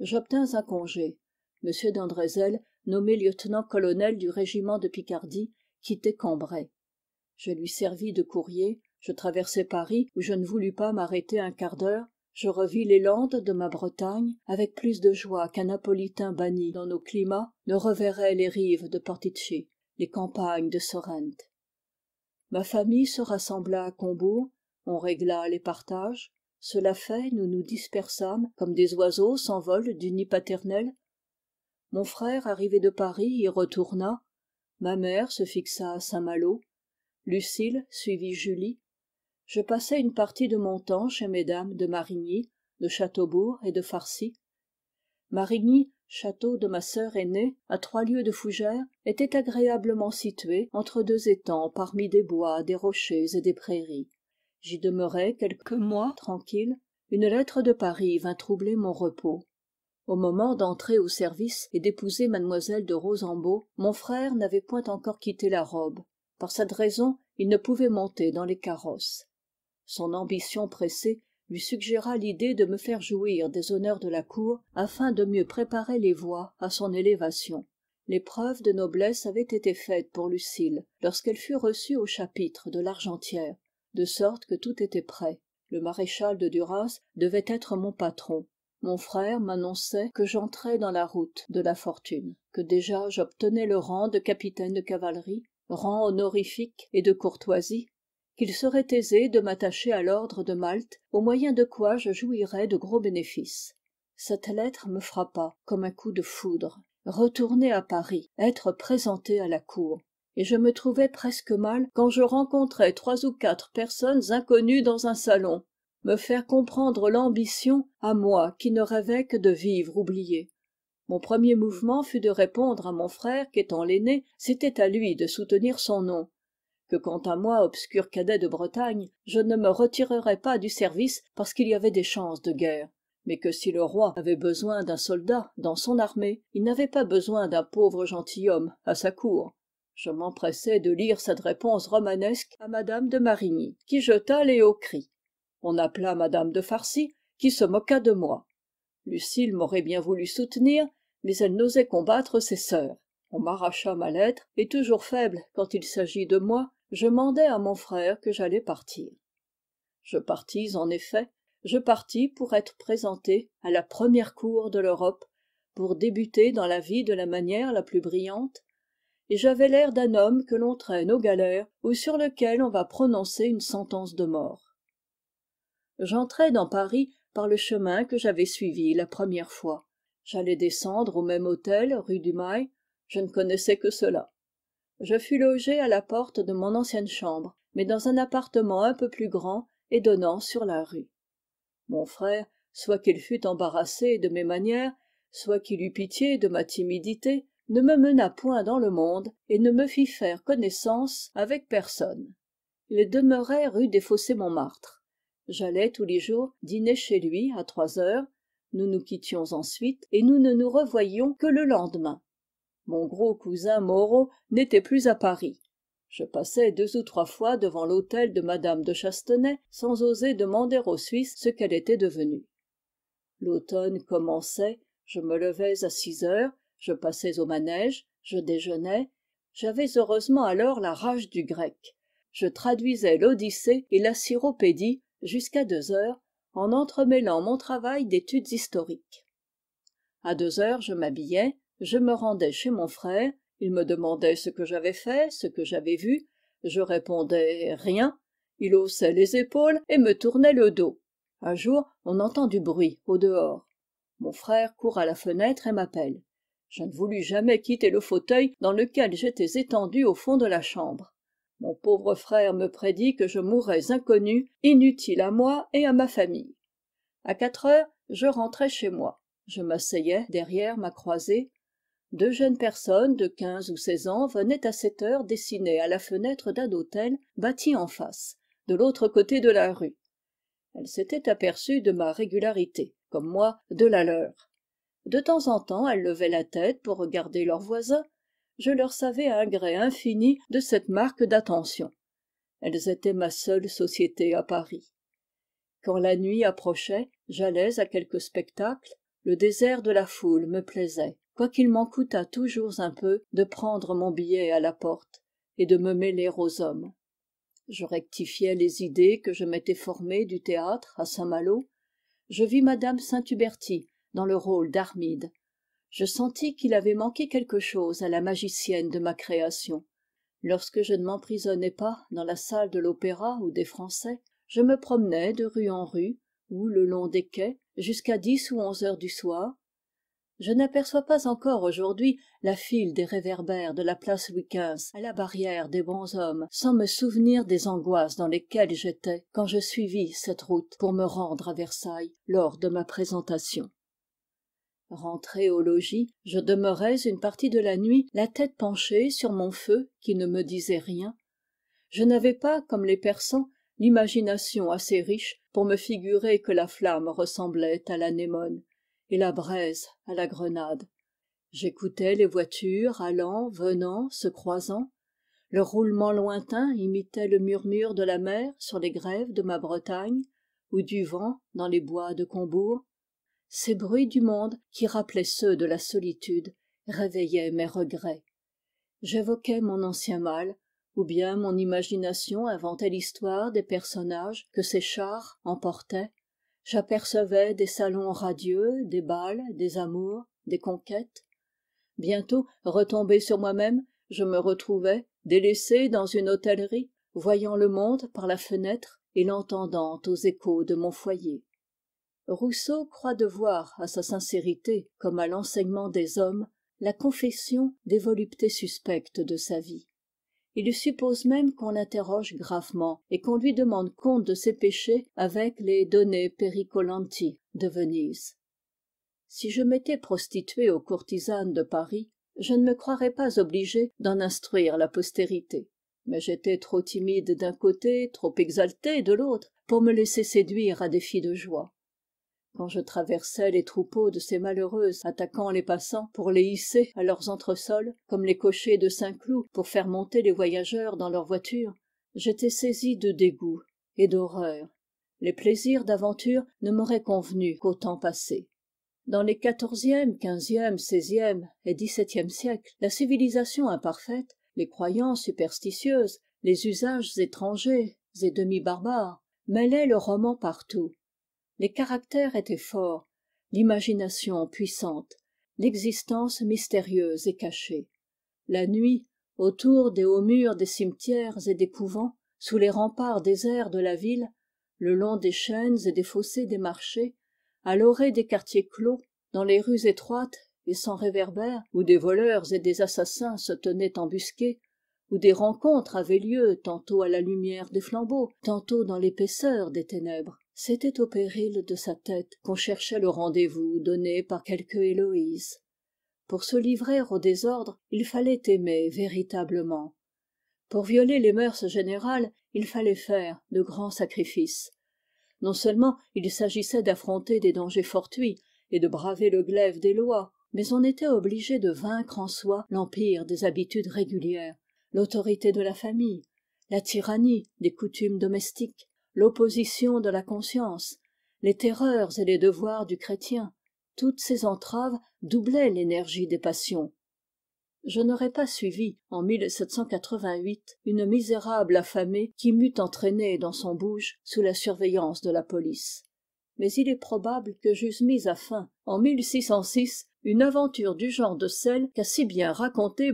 j'obtins un congé m d'andrézel nommé lieutenant-colonel du régiment de picardie quittait Cambrai. je lui servis de courrier je traversai paris où je ne voulus pas m'arrêter un quart d'heure je revis les landes de ma bretagne avec plus de joie qu'un napolitain banni dans nos climats ne reverrait les rives de portici les campagnes de sorrente ma famille se rassembla à combourg on régla les partages cela fait nous nous dispersâmes comme des oiseaux s'envolent du nid paternel mon frère arrivé de paris y retourna ma mère se fixa à saint-malo lucile suivit julie je passai une partie de mon temps chez mesdames de marigny de châteaubourg et de farcy marigny château de ma sœur aînée à trois lieues de fougères était agréablement situé entre deux étangs parmi des bois des rochers et des prairies j'y demeurai quelques mois tranquille une lettre de paris vint troubler mon repos au moment d'entrer au service et d'épouser Mademoiselle de Rosambeau, mon frère n'avait point encore quitté la robe par cette raison il ne pouvait monter dans les carrosses son ambition pressée lui suggéra l'idée de me faire jouir des honneurs de la cour afin de mieux préparer les voies à son élévation l'épreuve de noblesse avaient été faites pour lucile lorsqu'elle fut reçue au chapitre de largentière de sorte que tout était prêt le maréchal de duras devait être mon patron mon frère m'annonçait que j'entrais dans la route de la fortune que déjà j'obtenais le rang de capitaine de cavalerie rang honorifique et de courtoisie qu'il serait aisé de m'attacher à l'ordre de malte au moyen de quoi je jouirais de gros bénéfices cette lettre me frappa comme un coup de foudre retourner à paris être présenté à la cour et je me trouvais presque mal quand je rencontrais trois ou quatre personnes inconnues dans un salon me faire comprendre l'ambition à moi qui ne rêvais que de vivre oublié mon premier mouvement fut de répondre à mon frère qu'étant l'aîné c'était à lui de soutenir son nom que quant à moi obscur cadet de bretagne je ne me retirerais pas du service parce qu'il y avait des chances de guerre mais que si le roi avait besoin d'un soldat dans son armée il n'avait pas besoin d'un pauvre gentilhomme à sa cour je m'empressai de lire cette réponse romanesque à madame de marigny qui jeta les hauts cris on appela madame de farcy qui se moqua de moi lucile m'aurait bien voulu soutenir mais elle n'osait combattre ses sœurs on m'arracha ma lettre et toujours faible quand il s'agit de moi je mandai à mon frère que j'allais partir je partis en effet je partis pour être présenté à la première cour de l'europe pour débuter dans la vie de la manière la plus brillante et j'avais l'air d'un homme que l'on traîne aux galères ou sur lequel on va prononcer une sentence de mort j'entrai dans paris par le chemin que j'avais suivi la première fois j'allais descendre au même hôtel rue du mail je ne connaissais que cela je fus logé à la porte de mon ancienne chambre mais dans un appartement un peu plus grand et donnant sur la rue mon frère soit qu'il fût embarrassé de mes manières soit qu'il eût pitié de ma timidité ne me mena point dans le monde et ne me fit faire connaissance avec personne il demeurait rue des fossés montmartre j'allais tous les jours dîner chez lui à trois heures nous nous quittions ensuite et nous ne nous revoyions que le lendemain mon gros cousin moreau n'était plus à paris je passai deux ou trois fois devant l'hôtel de Madame de chastenay sans oser demander aux suisses ce qu'elle était devenue l'automne commençait je me levais à six heures je passais au manège je déjeunais j'avais heureusement alors la rage du grec je traduisais l'odyssée et la syropédie jusqu'à deux heures en entremêlant mon travail d'études historiques À deux heures je m'habillais je me rendais chez mon frère il me demandait ce que j'avais fait ce que j'avais vu je répondais rien il haussait les épaules et me tournait le dos un jour on entend du bruit au dehors mon frère court à la fenêtre et m'appelle je ne voulus jamais quitter le fauteuil dans lequel j'étais étendu au fond de la chambre mon pauvre frère me prédit que je mourrais inconnu inutile à moi et à ma famille à quatre heures je rentrais chez moi je m'asseyais derrière ma croisée deux jeunes personnes de quinze ou seize ans venaient à cette heure dessiner à la fenêtre d'un hôtel bâti en face de l'autre côté de la rue elles s'étaient aperçues de ma régularité comme moi de la leur de temps en temps elles levaient la tête pour regarder leurs voisins je leur savais un gré infini de cette marque d'attention elles étaient ma seule société à paris quand la nuit approchait j'allais à quelque spectacle le désert de la foule me plaisait quoiqu'il m'en coûtât toujours un peu de prendre mon billet à la porte et de me mêler aux hommes je rectifiai les idées que je m'étais formées du théâtre à saint-malo je vis Madame saint huberti dans le rôle d'armide je sentis qu'il avait manqué quelque chose à la magicienne de ma création lorsque je ne m'emprisonnais pas dans la salle de l'opéra ou des français je me promenais de rue en rue ou le long des quais jusqu'à dix ou onze heures du soir je n'aperçois pas encore aujourd'hui la file des réverbères de la place louis xv à la barrière des bons hommes, sans me souvenir des angoisses dans lesquelles j'étais quand je suivis cette route pour me rendre à versailles lors de ma présentation rentré au logis je demeurais une partie de la nuit la tête penchée sur mon feu qui ne me disait rien je n'avais pas comme les persans l'imagination assez riche pour me figurer que la flamme ressemblait à l'anémone et la braise à la grenade j'écoutais les voitures allant venant se croisant le roulement lointain imitait le murmure de la mer sur les grèves de ma bretagne ou du vent dans les bois de combourg ces bruits du monde qui rappelaient ceux de la solitude réveillaient mes regrets j'évoquais mon ancien mal ou bien mon imagination inventait l'histoire des personnages que ces chars emportaient j'apercevais des salons radieux des bals des amours des conquêtes bientôt retombé sur moi-même je me retrouvais délaissé dans une hôtellerie voyant le monde par la fenêtre et l'entendant aux échos de mon foyer rousseau croit devoir à sa sincérité comme à l'enseignement des hommes la confession des voluptés suspectes de sa vie il suppose même qu'on l'interroge gravement et qu'on lui demande compte de ses péchés avec les données pericolanti de venise si je m'étais prostituée aux courtisanes de paris je ne me croirais pas obligé d'en instruire la postérité mais j'étais trop timide d'un côté trop exalté de l'autre pour me laisser séduire à des filles de joie quand je traversais les troupeaux de ces malheureuses attaquant les passants pour les hisser à leurs entresols comme les cochers de saint-cloud pour faire monter les voyageurs dans leurs voitures j'étais saisi de dégoût et d'horreur les plaisirs d'aventure ne m'auraient convenu qu'au temps passé dans les quatorzième quinzième seizième et dix-septième siècles la civilisation imparfaite les croyances superstitieuses les usages étrangers et demi barbares mêlaient le roman partout les caractères étaient forts l'imagination puissante l'existence mystérieuse et cachée la nuit autour des hauts murs des cimetières et des couvents sous les remparts déserts de la ville le long des chaînes et des fossés des marchés à l'orée des quartiers clos dans les rues étroites et sans réverbère où des voleurs et des assassins se tenaient embusqués où des rencontres avaient lieu tantôt à la lumière des flambeaux tantôt dans l'épaisseur des ténèbres c'était au péril de sa tête qu'on cherchait le rendez-vous donné par quelque héloïse pour se livrer au désordre il fallait aimer véritablement pour violer les mœurs générales il fallait faire de grands sacrifices non seulement il s'agissait d'affronter des dangers fortuits et de braver le glaive des lois mais on était obligé de vaincre en soi l'empire des habitudes régulières l'autorité de la famille la tyrannie des coutumes domestiques l'opposition de la conscience les terreurs et les devoirs du chrétien toutes ces entraves doublaient l'énergie des passions je n'aurais pas suivi en une misérable affamée qui m'eût entraîné dans son bouge sous la surveillance de la police mais il est probable que j'eusse mis à fin en une aventure du genre de celle qu'a si bien racontée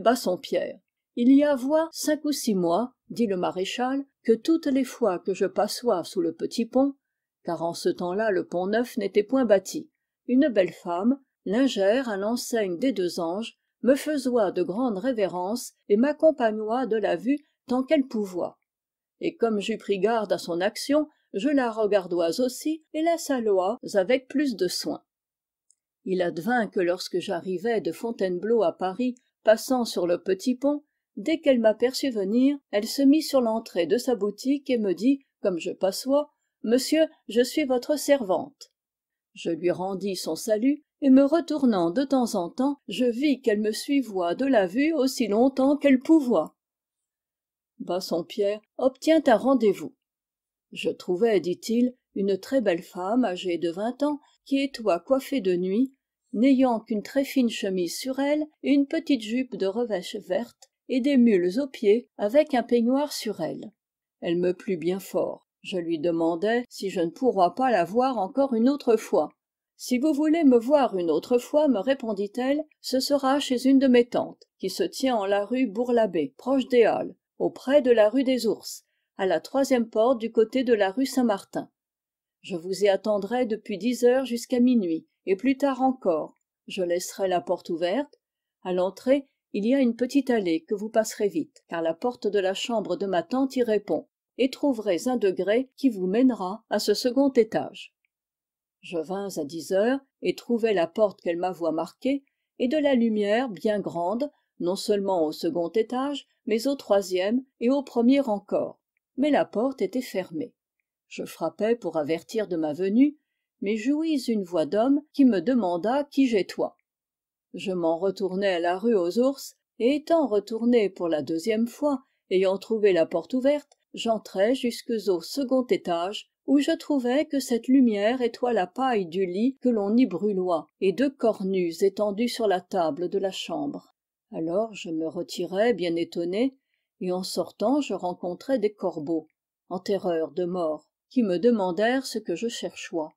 il y a voix cinq ou six mois dit le maréchal que toutes les fois que je passois sous le petit pont car en ce temps-là le pont neuf n'était point bâti une belle femme lingère à l'enseigne des deux anges me faisoit de grandes révérences et m'accompagnoit de la vue tant qu'elle pouvoit et comme j'eus pris garde à son action je la regardois aussi et la salois avec plus de soin il advint que lorsque j'arrivais de fontainebleau à paris passant sur le petit pont dès qu'elle m'aperçut venir elle se mit sur l'entrée de sa boutique et me dit comme je passois monsieur je suis votre servante je lui rendis son salut et me retournant de temps en temps je vis qu'elle me suivoit de la vue aussi longtemps qu'elle pouvoit bassompierre obtient un rendez-vous je trouvais, dit-il une très belle femme âgée de vingt ans qui étoit coiffée de nuit n'ayant qu'une très fine chemise sur elle et une petite jupe de revêche verte et des mules aux pieds avec un peignoir sur elle elle me plut bien fort je lui demandai si je ne pourrais pas la voir encore une autre fois si vous voulez me voir une autre fois me répondit-elle ce sera chez une de mes tantes qui se tient en la rue bourg proche des halles auprès de la rue des ours à la troisième porte du côté de la rue saint-martin je vous y attendrai depuis dix heures jusqu'à minuit et plus tard encore je laisserai la porte ouverte à l'entrée il y a une petite allée que vous passerez vite car la porte de la chambre de ma tante y répond et trouverez un degré qui vous mènera à ce second étage je vins à dix heures et trouvai la porte qu'elle m'avait marquée et de la lumière bien grande non seulement au second étage mais au troisième et au premier encore mais la porte était fermée je frappai pour avertir de ma venue mais jouis une voix d'homme qui me demanda qui j'ai-toi je m'en retournai à la rue aux ours et étant retourné pour la deuxième fois ayant trouvé la porte ouverte j'entrai jusques au second étage où je trouvai que cette lumière étoile la paille du lit que l'on y brûloit et deux cornues étendues sur la table de la chambre alors je me retirai bien étonné et en sortant je rencontrai des corbeaux en terreur de mort qui me demandèrent ce que je cherchois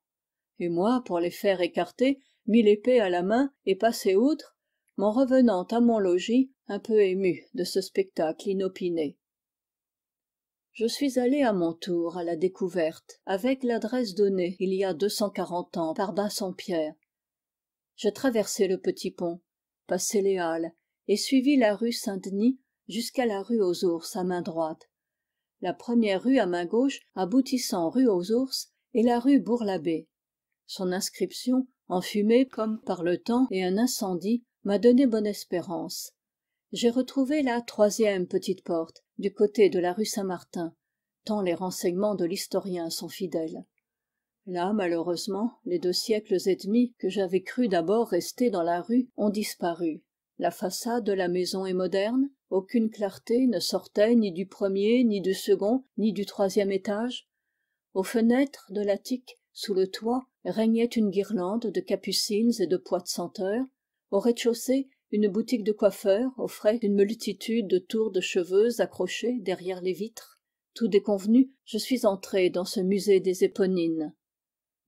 et moi pour les faire écarter mis l'épée à la main et passé outre m'en revenant à mon logis un peu ému de ce spectacle inopiné je suis allé à mon tour à la découverte avec l'adresse donnée il y a deux cent quarante ans par bassompierre j'ai traversé le petit pont passé les halles et suivi la rue saint-denis jusqu'à la rue aux ours à main droite la première rue à main gauche aboutissant rue aux ours est la rue bourg son inscription enfumée comme par le temps et un incendie m'a donné bonne espérance j'ai retrouvé la troisième petite porte du côté de la rue saint-martin tant les renseignements de l'historien sont fidèles là malheureusement les deux siècles et demi que j'avais cru d'abord rester dans la rue ont disparu la façade de la maison est moderne aucune clarté ne sortait ni du premier ni du second ni du troisième étage aux fenêtres de l'attique sous le toit régnait une guirlande de capucines et de pois de senteur au rez-de-chaussée une boutique de coiffeurs offrait une multitude de tours de cheveux accrochés derrière les vitres tout déconvenu je suis entré dans ce musée des éponines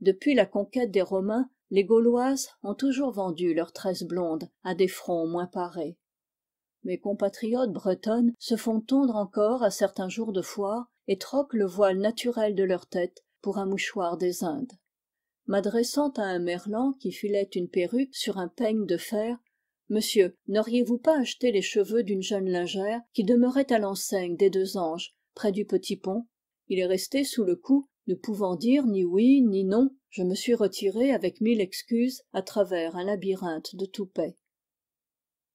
depuis la conquête des romains les gauloises ont toujours vendu leurs tresses blondes à des fronts moins parés mes compatriotes bretonnes se font tondre encore à certains jours de foire et troquent le voile naturel de leur tête pour un mouchoir des indes m'adressant à un merlan qui filait une perruque sur un peigne de fer monsieur n'auriez-vous pas acheté les cheveux d'une jeune lingère qui demeurait à l'enseigne des deux anges près du petit pont il est resté sous le coup ne pouvant dire ni oui ni non je me suis retiré avec mille excuses à travers un labyrinthe de toupets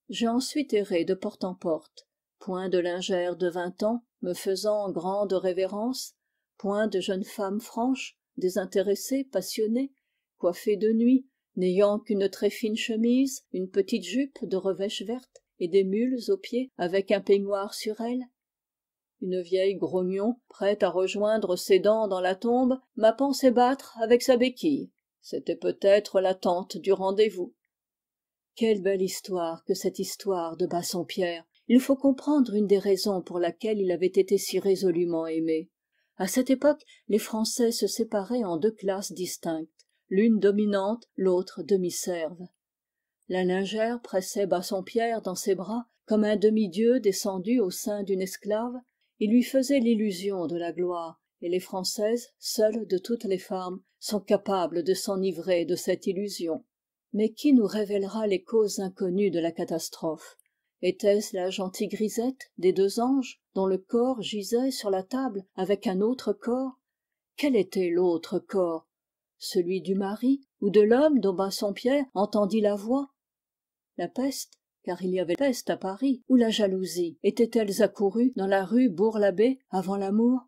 j'ai ensuite erré de porte en porte point de lingère de vingt ans me faisant grande révérence point de jeunes femmes franches désintéressées passionnées coiffées de nuit n'ayant qu'une très fine chemise une petite jupe de revêche verte et des mules aux pieds avec un peignoir sur elle. une vieille grognon prête à rejoindre ses dents dans la tombe m'a pensé battre avec sa béquille c'était peut-être l'attente du rendez-vous quelle belle histoire que cette histoire de bassompierre il faut comprendre une des raisons pour laquelle il avait été si résolument aimé à cette époque les français se séparaient en deux classes distinctes l'une dominante l'autre demi-serve la lingère pressait bassompierre dans ses bras comme un demi-dieu descendu au sein d'une esclave il lui faisait l'illusion de la gloire et les françaises seules de toutes les femmes sont capables de s'enivrer de cette illusion mais qui nous révélera les causes inconnues de la catastrophe était-ce la gentille grisette des deux anges dont le corps gisait sur la table avec un autre corps quel était l'autre corps celui du mari ou de l'homme dont bassompierre entendit la voix la peste car il y avait peste à paris ou la jalousie étaient-elles accourues dans la rue bourg labbé avant l'amour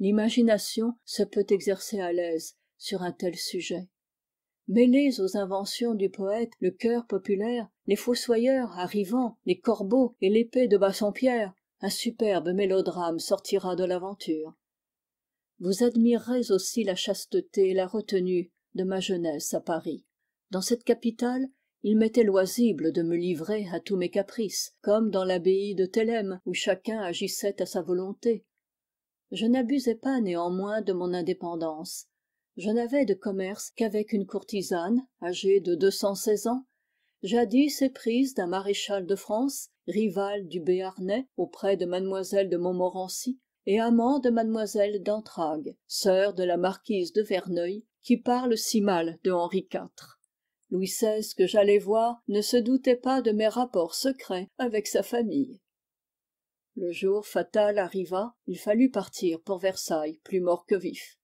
l'imagination se peut exercer à l'aise sur un tel sujet Mêlés aux inventions du poète le cœur populaire les fossoyeurs arrivant les corbeaux et l'épée de bassompierre un superbe mélodrame sortira de l'aventure vous admirerez aussi la chasteté et la retenue de ma jeunesse à paris dans cette capitale il m'était loisible de me livrer à tous mes caprices comme dans l'abbaye de thélème où chacun agissait à sa volonté je n'abusais pas néanmoins de mon indépendance je n'avais de commerce qu'avec une courtisane âgée de deux cent seize ans jadis éprise d'un maréchal de france rival du béarnais auprès de Mademoiselle de montmorency et amant de Mademoiselle d'entragues sœur de la marquise de verneuil qui parle si mal de henri iv louis xvi que j'allais voir ne se doutait pas de mes rapports secrets avec sa famille le jour fatal arriva il fallut partir pour versailles plus mort que vif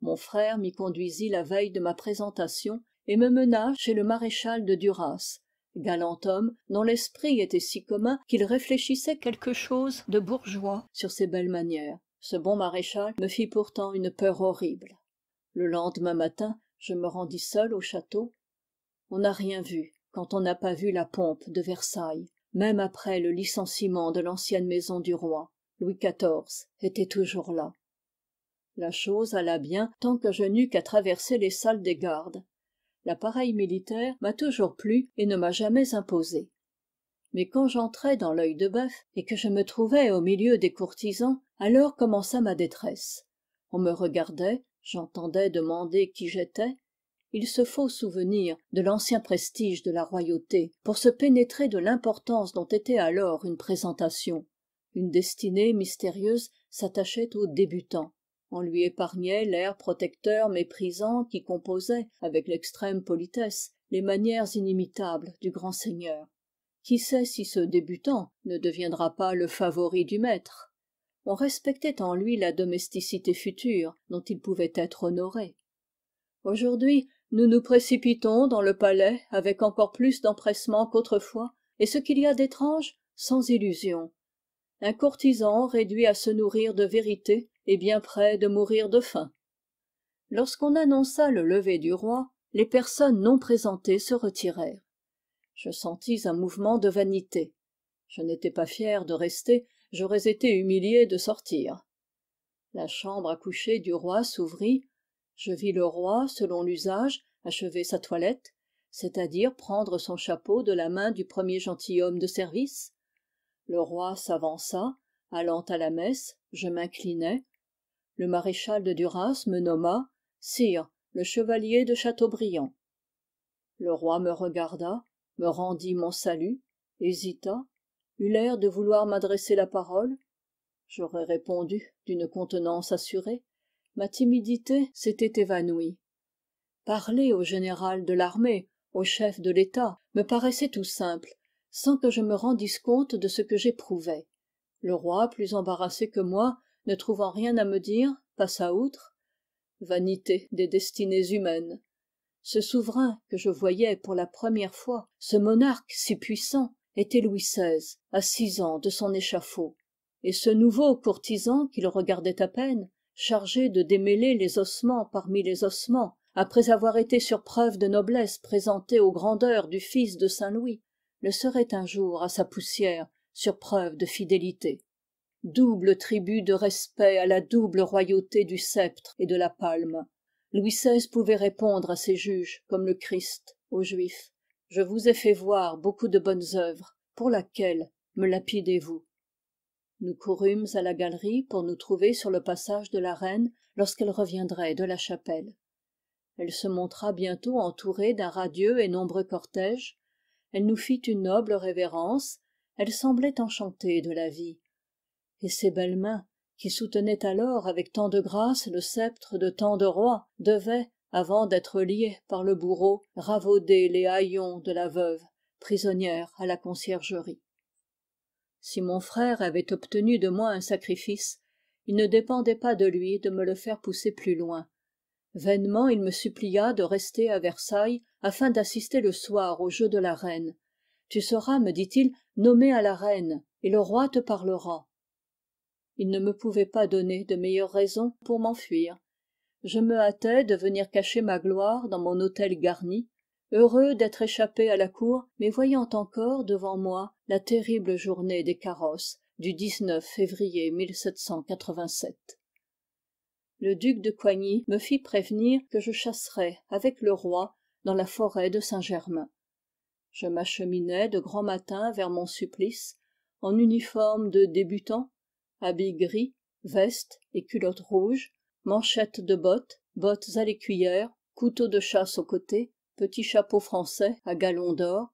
mon frère m'y conduisit la veille de ma présentation et me mena chez le maréchal de duras galant homme dont l'esprit était si commun qu'il réfléchissait quelque chose de bourgeois sur ses belles manières ce bon maréchal me fit pourtant une peur horrible le lendemain matin je me rendis seul au château on n'a rien vu quand on n'a pas vu la pompe de versailles même après le licenciement de l'ancienne maison du roi louis xiv était toujours là la chose alla bien tant que je n'eus qu'à traverser les salles des gardes l'appareil militaire m'a toujours plu et ne m'a jamais imposé mais quand j'entrais dans l'œil de bœuf et que je me trouvais au milieu des courtisans alors commença ma détresse on me regardait j'entendais demander qui j'étais il se faut souvenir de l'ancien prestige de la royauté pour se pénétrer de l'importance dont était alors une présentation une destinée mystérieuse s'attachait aux débutants on lui épargnait l'air protecteur méprisant qui composait avec l'extrême politesse les manières inimitables du grand seigneur qui sait si ce débutant ne deviendra pas le favori du maître on respectait en lui la domesticité future dont il pouvait être honoré aujourd'hui nous nous précipitons dans le palais avec encore plus d'empressement qu'autrefois et ce qu'il y a d'étrange sans illusion un courtisan réduit à se nourrir de vérité et bien près de mourir de faim lorsqu'on annonça le lever du roi les personnes non présentées se retirèrent je sentis un mouvement de vanité je n'étais pas fier de rester j'aurais été humilié de sortir la chambre à coucher du roi s'ouvrit je vis le roi selon l'usage achever sa toilette c'est-à-dire prendre son chapeau de la main du premier gentilhomme de service le roi s'avança allant à la messe je m'inclinai le maréchal de duras me nomma sire le chevalier de chateaubriand le roi me regarda me rendit mon salut hésita eut l'air de vouloir m'adresser la parole j'aurais répondu d'une contenance assurée ma timidité s'était évanouie parler au général de l'armée au chef de l'état me paraissait tout simple sans que je me rendisse compte de ce que j'éprouvais le roi plus embarrassé que moi ne trouvant rien à me dire passa outre vanité des destinées humaines ce souverain que je voyais pour la première fois ce monarque si puissant était louis xvi à six ans de son échafaud et ce nouveau courtisan qu'il regardait à peine chargé de démêler les ossements parmi les ossements après avoir été sur preuve de noblesse présenté aux grandeurs du fils de saint louis le serait un jour à sa poussière sur preuve de fidélité double tribut de respect à la double royauté du sceptre et de la palme louis xvi pouvait répondre à ses juges comme le christ aux juifs je vous ai fait voir beaucoup de bonnes œuvres pour laquelle me lapidez vous nous courûmes à la galerie pour nous trouver sur le passage de la reine lorsqu'elle reviendrait de la chapelle elle se montra bientôt entourée d'un radieux et nombreux cortège elle nous fit une noble révérence elle semblait enchantée de la vie et ces belles mains qui soutenaient alors avec tant de grâce le sceptre de tant de rois devaient avant d'être liées par le bourreau ravauder les haillons de la veuve prisonnière à la conciergerie si mon frère avait obtenu de moi un sacrifice il ne dépendait pas de lui de me le faire pousser plus loin vainement il me supplia de rester à versailles afin d'assister le soir au jeu de la reine tu seras me dit-il nommé à la reine et le roi te parlera il ne me pouvait pas donner de meilleures raisons pour m'enfuir je me hâtais de venir cacher ma gloire dans mon hôtel garni heureux d'être échappé à la cour mais voyant encore devant moi la terrible journée des carrosses du février le duc de coigny me fit prévenir que je chasserais avec le roi dans la forêt de saint-germain je m'acheminai de grand matin vers mon supplice en uniforme de débutant habit gris veste et culottes rouges, manchettes de bottes bottes à l'écuyère couteau de chasse au côté petit chapeau français à galons d'or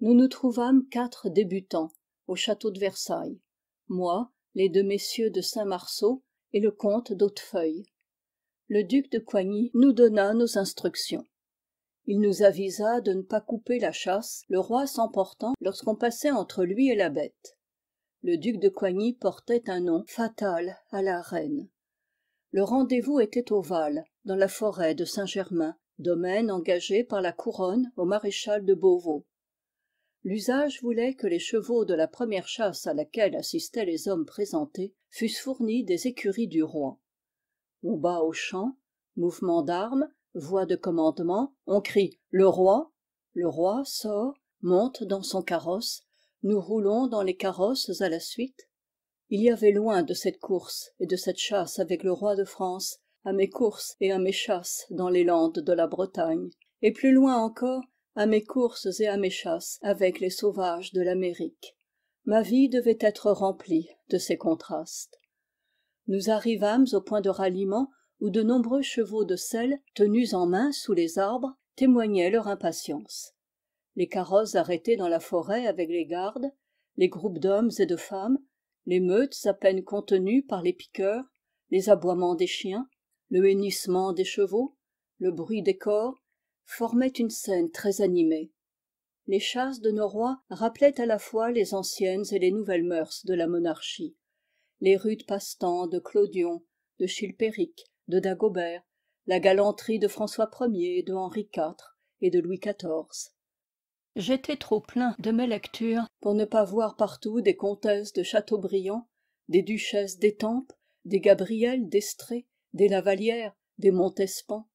nous nous trouvâmes quatre débutants au château de versailles moi les deux messieurs de saint-marceau et le comte d'hautefeuille le duc de coigny nous donna nos instructions il nous avisa de ne pas couper la chasse le roi s'emportant lorsqu'on passait entre lui et la bête le duc de coigny portait un nom fatal à la reine le rendez-vous était au val dans la forêt de saint-germain domaine engagé par la couronne au maréchal de beauvau l'usage voulait que les chevaux de la première chasse à laquelle assistaient les hommes présentés fussent fournis des écuries du roi on bat aux champs mouvement d'armes voix de commandement on crie le roi le roi sort monte dans son carrosse nous roulons dans les carrosses à la suite il y avait loin de cette course et de cette chasse avec le roi de france à mes courses et à mes chasses dans les landes de la bretagne et plus loin encore à mes courses et à mes chasses avec les sauvages de l'amérique ma vie devait être remplie de ces contrastes nous arrivâmes au point de ralliement où de nombreux chevaux de selle tenus en main sous les arbres témoignaient leur impatience les carrosses arrêtées dans la forêt avec les gardes les groupes d'hommes et de femmes les meutes à peine contenues par les piqueurs les aboiements des chiens le hennissement des chevaux le bruit des corps, formaient une scène très animée les chasses de nos rois rappelaient à la fois les anciennes et les nouvelles mœurs de la monarchie les rudes passe-temps de clodion de chilpéric de dagobert la galanterie de françois ier de henri iv et de louis XIV j'étais trop plein de mes lectures pour ne pas voir partout des comtesses de chateaubriand des duchesses d'étampes des gabrielles d'estrées des lavalières des montespan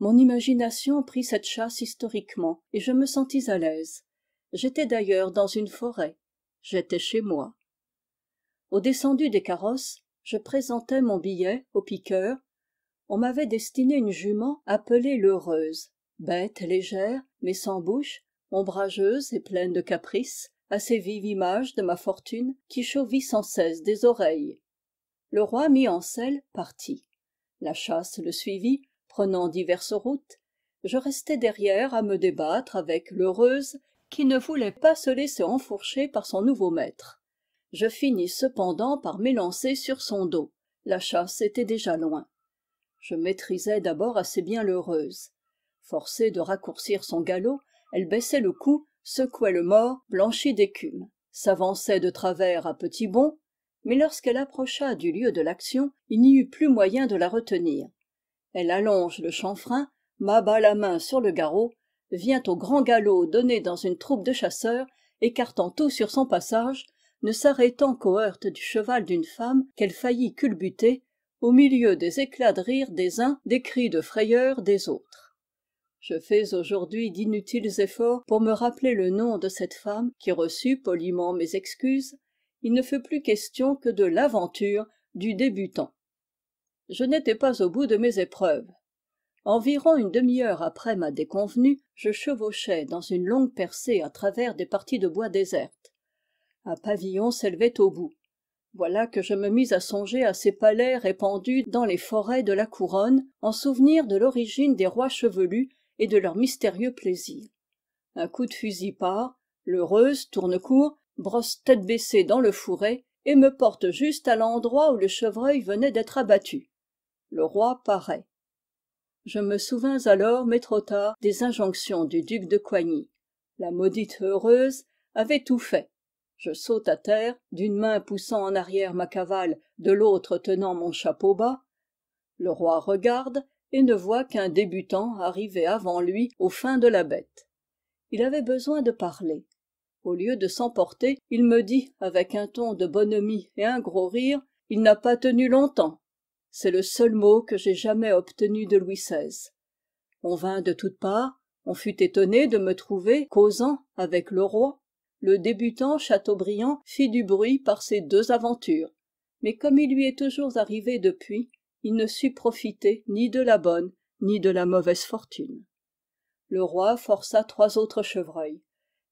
mon imagination prit cette chasse historiquement et je me sentis à l'aise j'étais d'ailleurs dans une forêt j'étais chez moi au descendu des carrosses je présentai mon billet au piqueur on m'avait destiné une jument appelée l'heureuse bête légère mais sans bouche ombrageuse et pleine de caprices assez vive image de ma fortune qui chauvit sans cesse des oreilles le roi mit en selle partit la chasse le suivit prenant diverses routes je restai derrière à me débattre avec l'heureuse qui ne voulait pas se laisser enfourcher par son nouveau maître je finis cependant par m'élancer sur son dos la chasse était déjà loin je maîtrisai d'abord assez bien l'heureuse forcé de raccourcir son galop elle baissait le cou secouait le mort, blanchi d'écume s'avançait de travers à petits bonds mais lorsqu'elle approcha du lieu de l'action il n'y eut plus moyen de la retenir elle allonge le chanfrein m'abat la main sur le garrot vient au grand galop donné dans une troupe de chasseurs écartant tout sur son passage ne s'arrêtant qu'aux heurtes du cheval d'une femme qu'elle faillit culbuter au milieu des éclats de rire des uns des cris de frayeur des autres je fais aujourd'hui d'inutiles efforts pour me rappeler le nom de cette femme qui reçut poliment mes excuses il ne fut plus question que de l'aventure du débutant je n'étais pas au bout de mes épreuves environ une demi-heure après ma déconvenue je chevauchais dans une longue percée à travers des parties de bois désertes un pavillon s'élevait au bout voilà que je me mis à songer à ces palais répandus dans les forêts de la couronne en souvenir de l'origine des rois chevelus et de leur mystérieux plaisir. un coup de fusil part l'heureuse tourne court brosse tête baissée dans le fourré et me porte juste à l'endroit où le chevreuil venait d'être abattu le roi paraît je me souvins alors mais trop tard des injonctions du duc de coigny la maudite heureuse avait tout fait je saute à terre d'une main poussant en arrière ma cavale de l'autre tenant mon chapeau bas le roi regarde et ne voit qu'un débutant arriver avant lui aux fins de la bête il avait besoin de parler au lieu de s'emporter il me dit avec un ton de bonhomie et un gros rire il n'a pas tenu longtemps c'est le seul mot que j'ai jamais obtenu de louis xvi on vint de toutes parts on fut étonné de me trouver causant avec le roi le débutant chateaubriand fit du bruit par ses deux aventures mais comme il lui est toujours arrivé depuis il ne sut profiter ni de la bonne ni de la mauvaise fortune le roi força trois autres chevreuils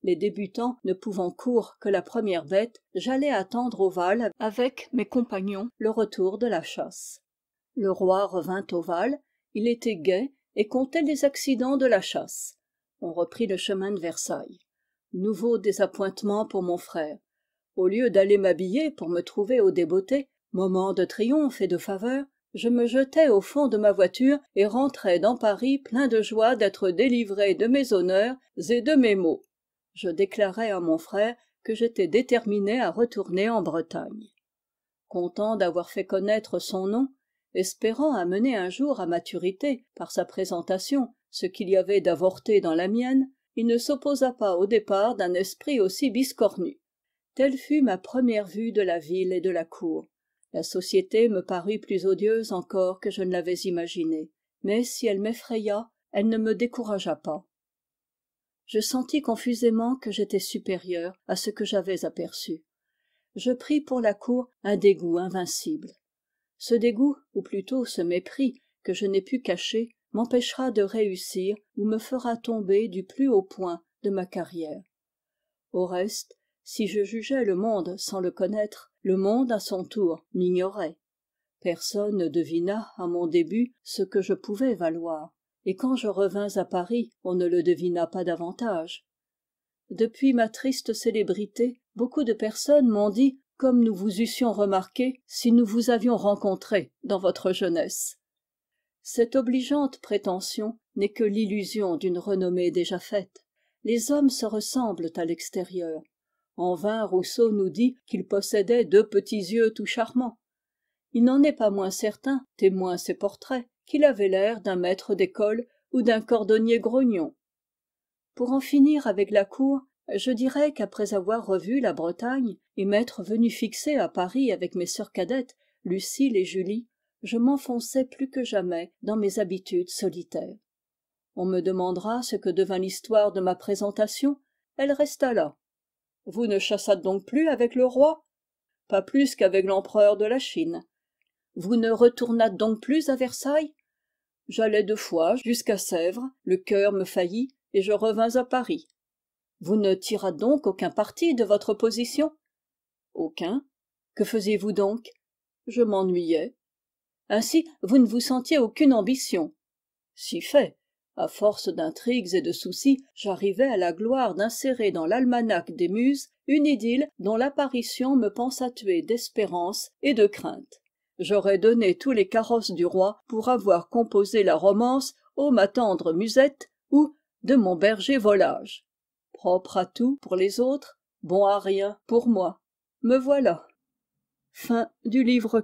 les débutants ne pouvant courre que la première bête j'allai attendre au val avec mes compagnons le retour de la chasse le roi revint au val il était gai et comptait les accidents de la chasse on reprit le chemin de versailles nouveau désappointement pour mon frère au lieu d'aller m'habiller pour me trouver au débeauté moment de triomphe et de faveur je me jetai au fond de ma voiture et rentrais dans paris plein de joie d'être délivré de mes honneurs et de mes maux je déclarai à mon frère que j'étais déterminé à retourner en bretagne content d'avoir fait connaître son nom espérant amener un jour à maturité par sa présentation ce qu'il y avait d'avorté dans la mienne il ne s'opposa pas au départ d'un esprit aussi biscornu telle fut ma première vue de la ville et de la cour la société me parut plus odieuse encore que je ne l'avais imaginée. mais si elle m'effraya elle ne me découragea pas je sentis confusément que j'étais supérieur à ce que j'avais aperçu je pris pour la cour un dégoût invincible ce dégoût ou plutôt ce mépris que je n'ai pu cacher m'empêchera de réussir ou me fera tomber du plus haut point de ma carrière au reste si je jugeais le monde sans le connaître le monde à son tour m'ignorait personne ne devina à mon début ce que je pouvais valoir et quand je revins à paris on ne le devina pas davantage depuis ma triste célébrité beaucoup de personnes m'ont dit comme nous vous eussions remarqué si nous vous avions rencontré dans votre jeunesse cette obligeante prétention n'est que l'illusion d'une renommée déjà faite les hommes se ressemblent à l'extérieur en vain rousseau nous dit qu'il possédait deux petits yeux tout charmants il n'en est pas moins certain témoin ses portraits qu'il avait l'air d'un maître d'école ou d'un cordonnier grognon pour en finir avec la cour je dirais qu'après avoir revu la bretagne et m'être venu fixer à paris avec mes sœurs cadettes Lucille et julie je m'enfonçais plus que jamais dans mes habitudes solitaires on me demandera ce que devint l'histoire de ma présentation elle resta là vous ne chassâtes donc plus avec le roi pas plus qu'avec l'empereur de la chine vous ne retournâtes donc plus à versailles j'allai deux fois jusqu'à sèvres le cœur me faillit et je revins à paris vous ne tirâtes donc aucun parti de votre position aucun que faisiez-vous donc je m'ennuyais ainsi vous ne vous sentiez aucune ambition si fait à force d'intrigues et de soucis j'arrivai à la gloire d'insérer dans l'almanach des muses une idylle dont l'apparition me pensa tuer d'espérance et de crainte j'aurais donné tous les carrosses du roi pour avoir composé la romance ô ma tendre musette ou de mon berger volage propre à tout pour les autres bon à rien pour moi me voilà fin du livre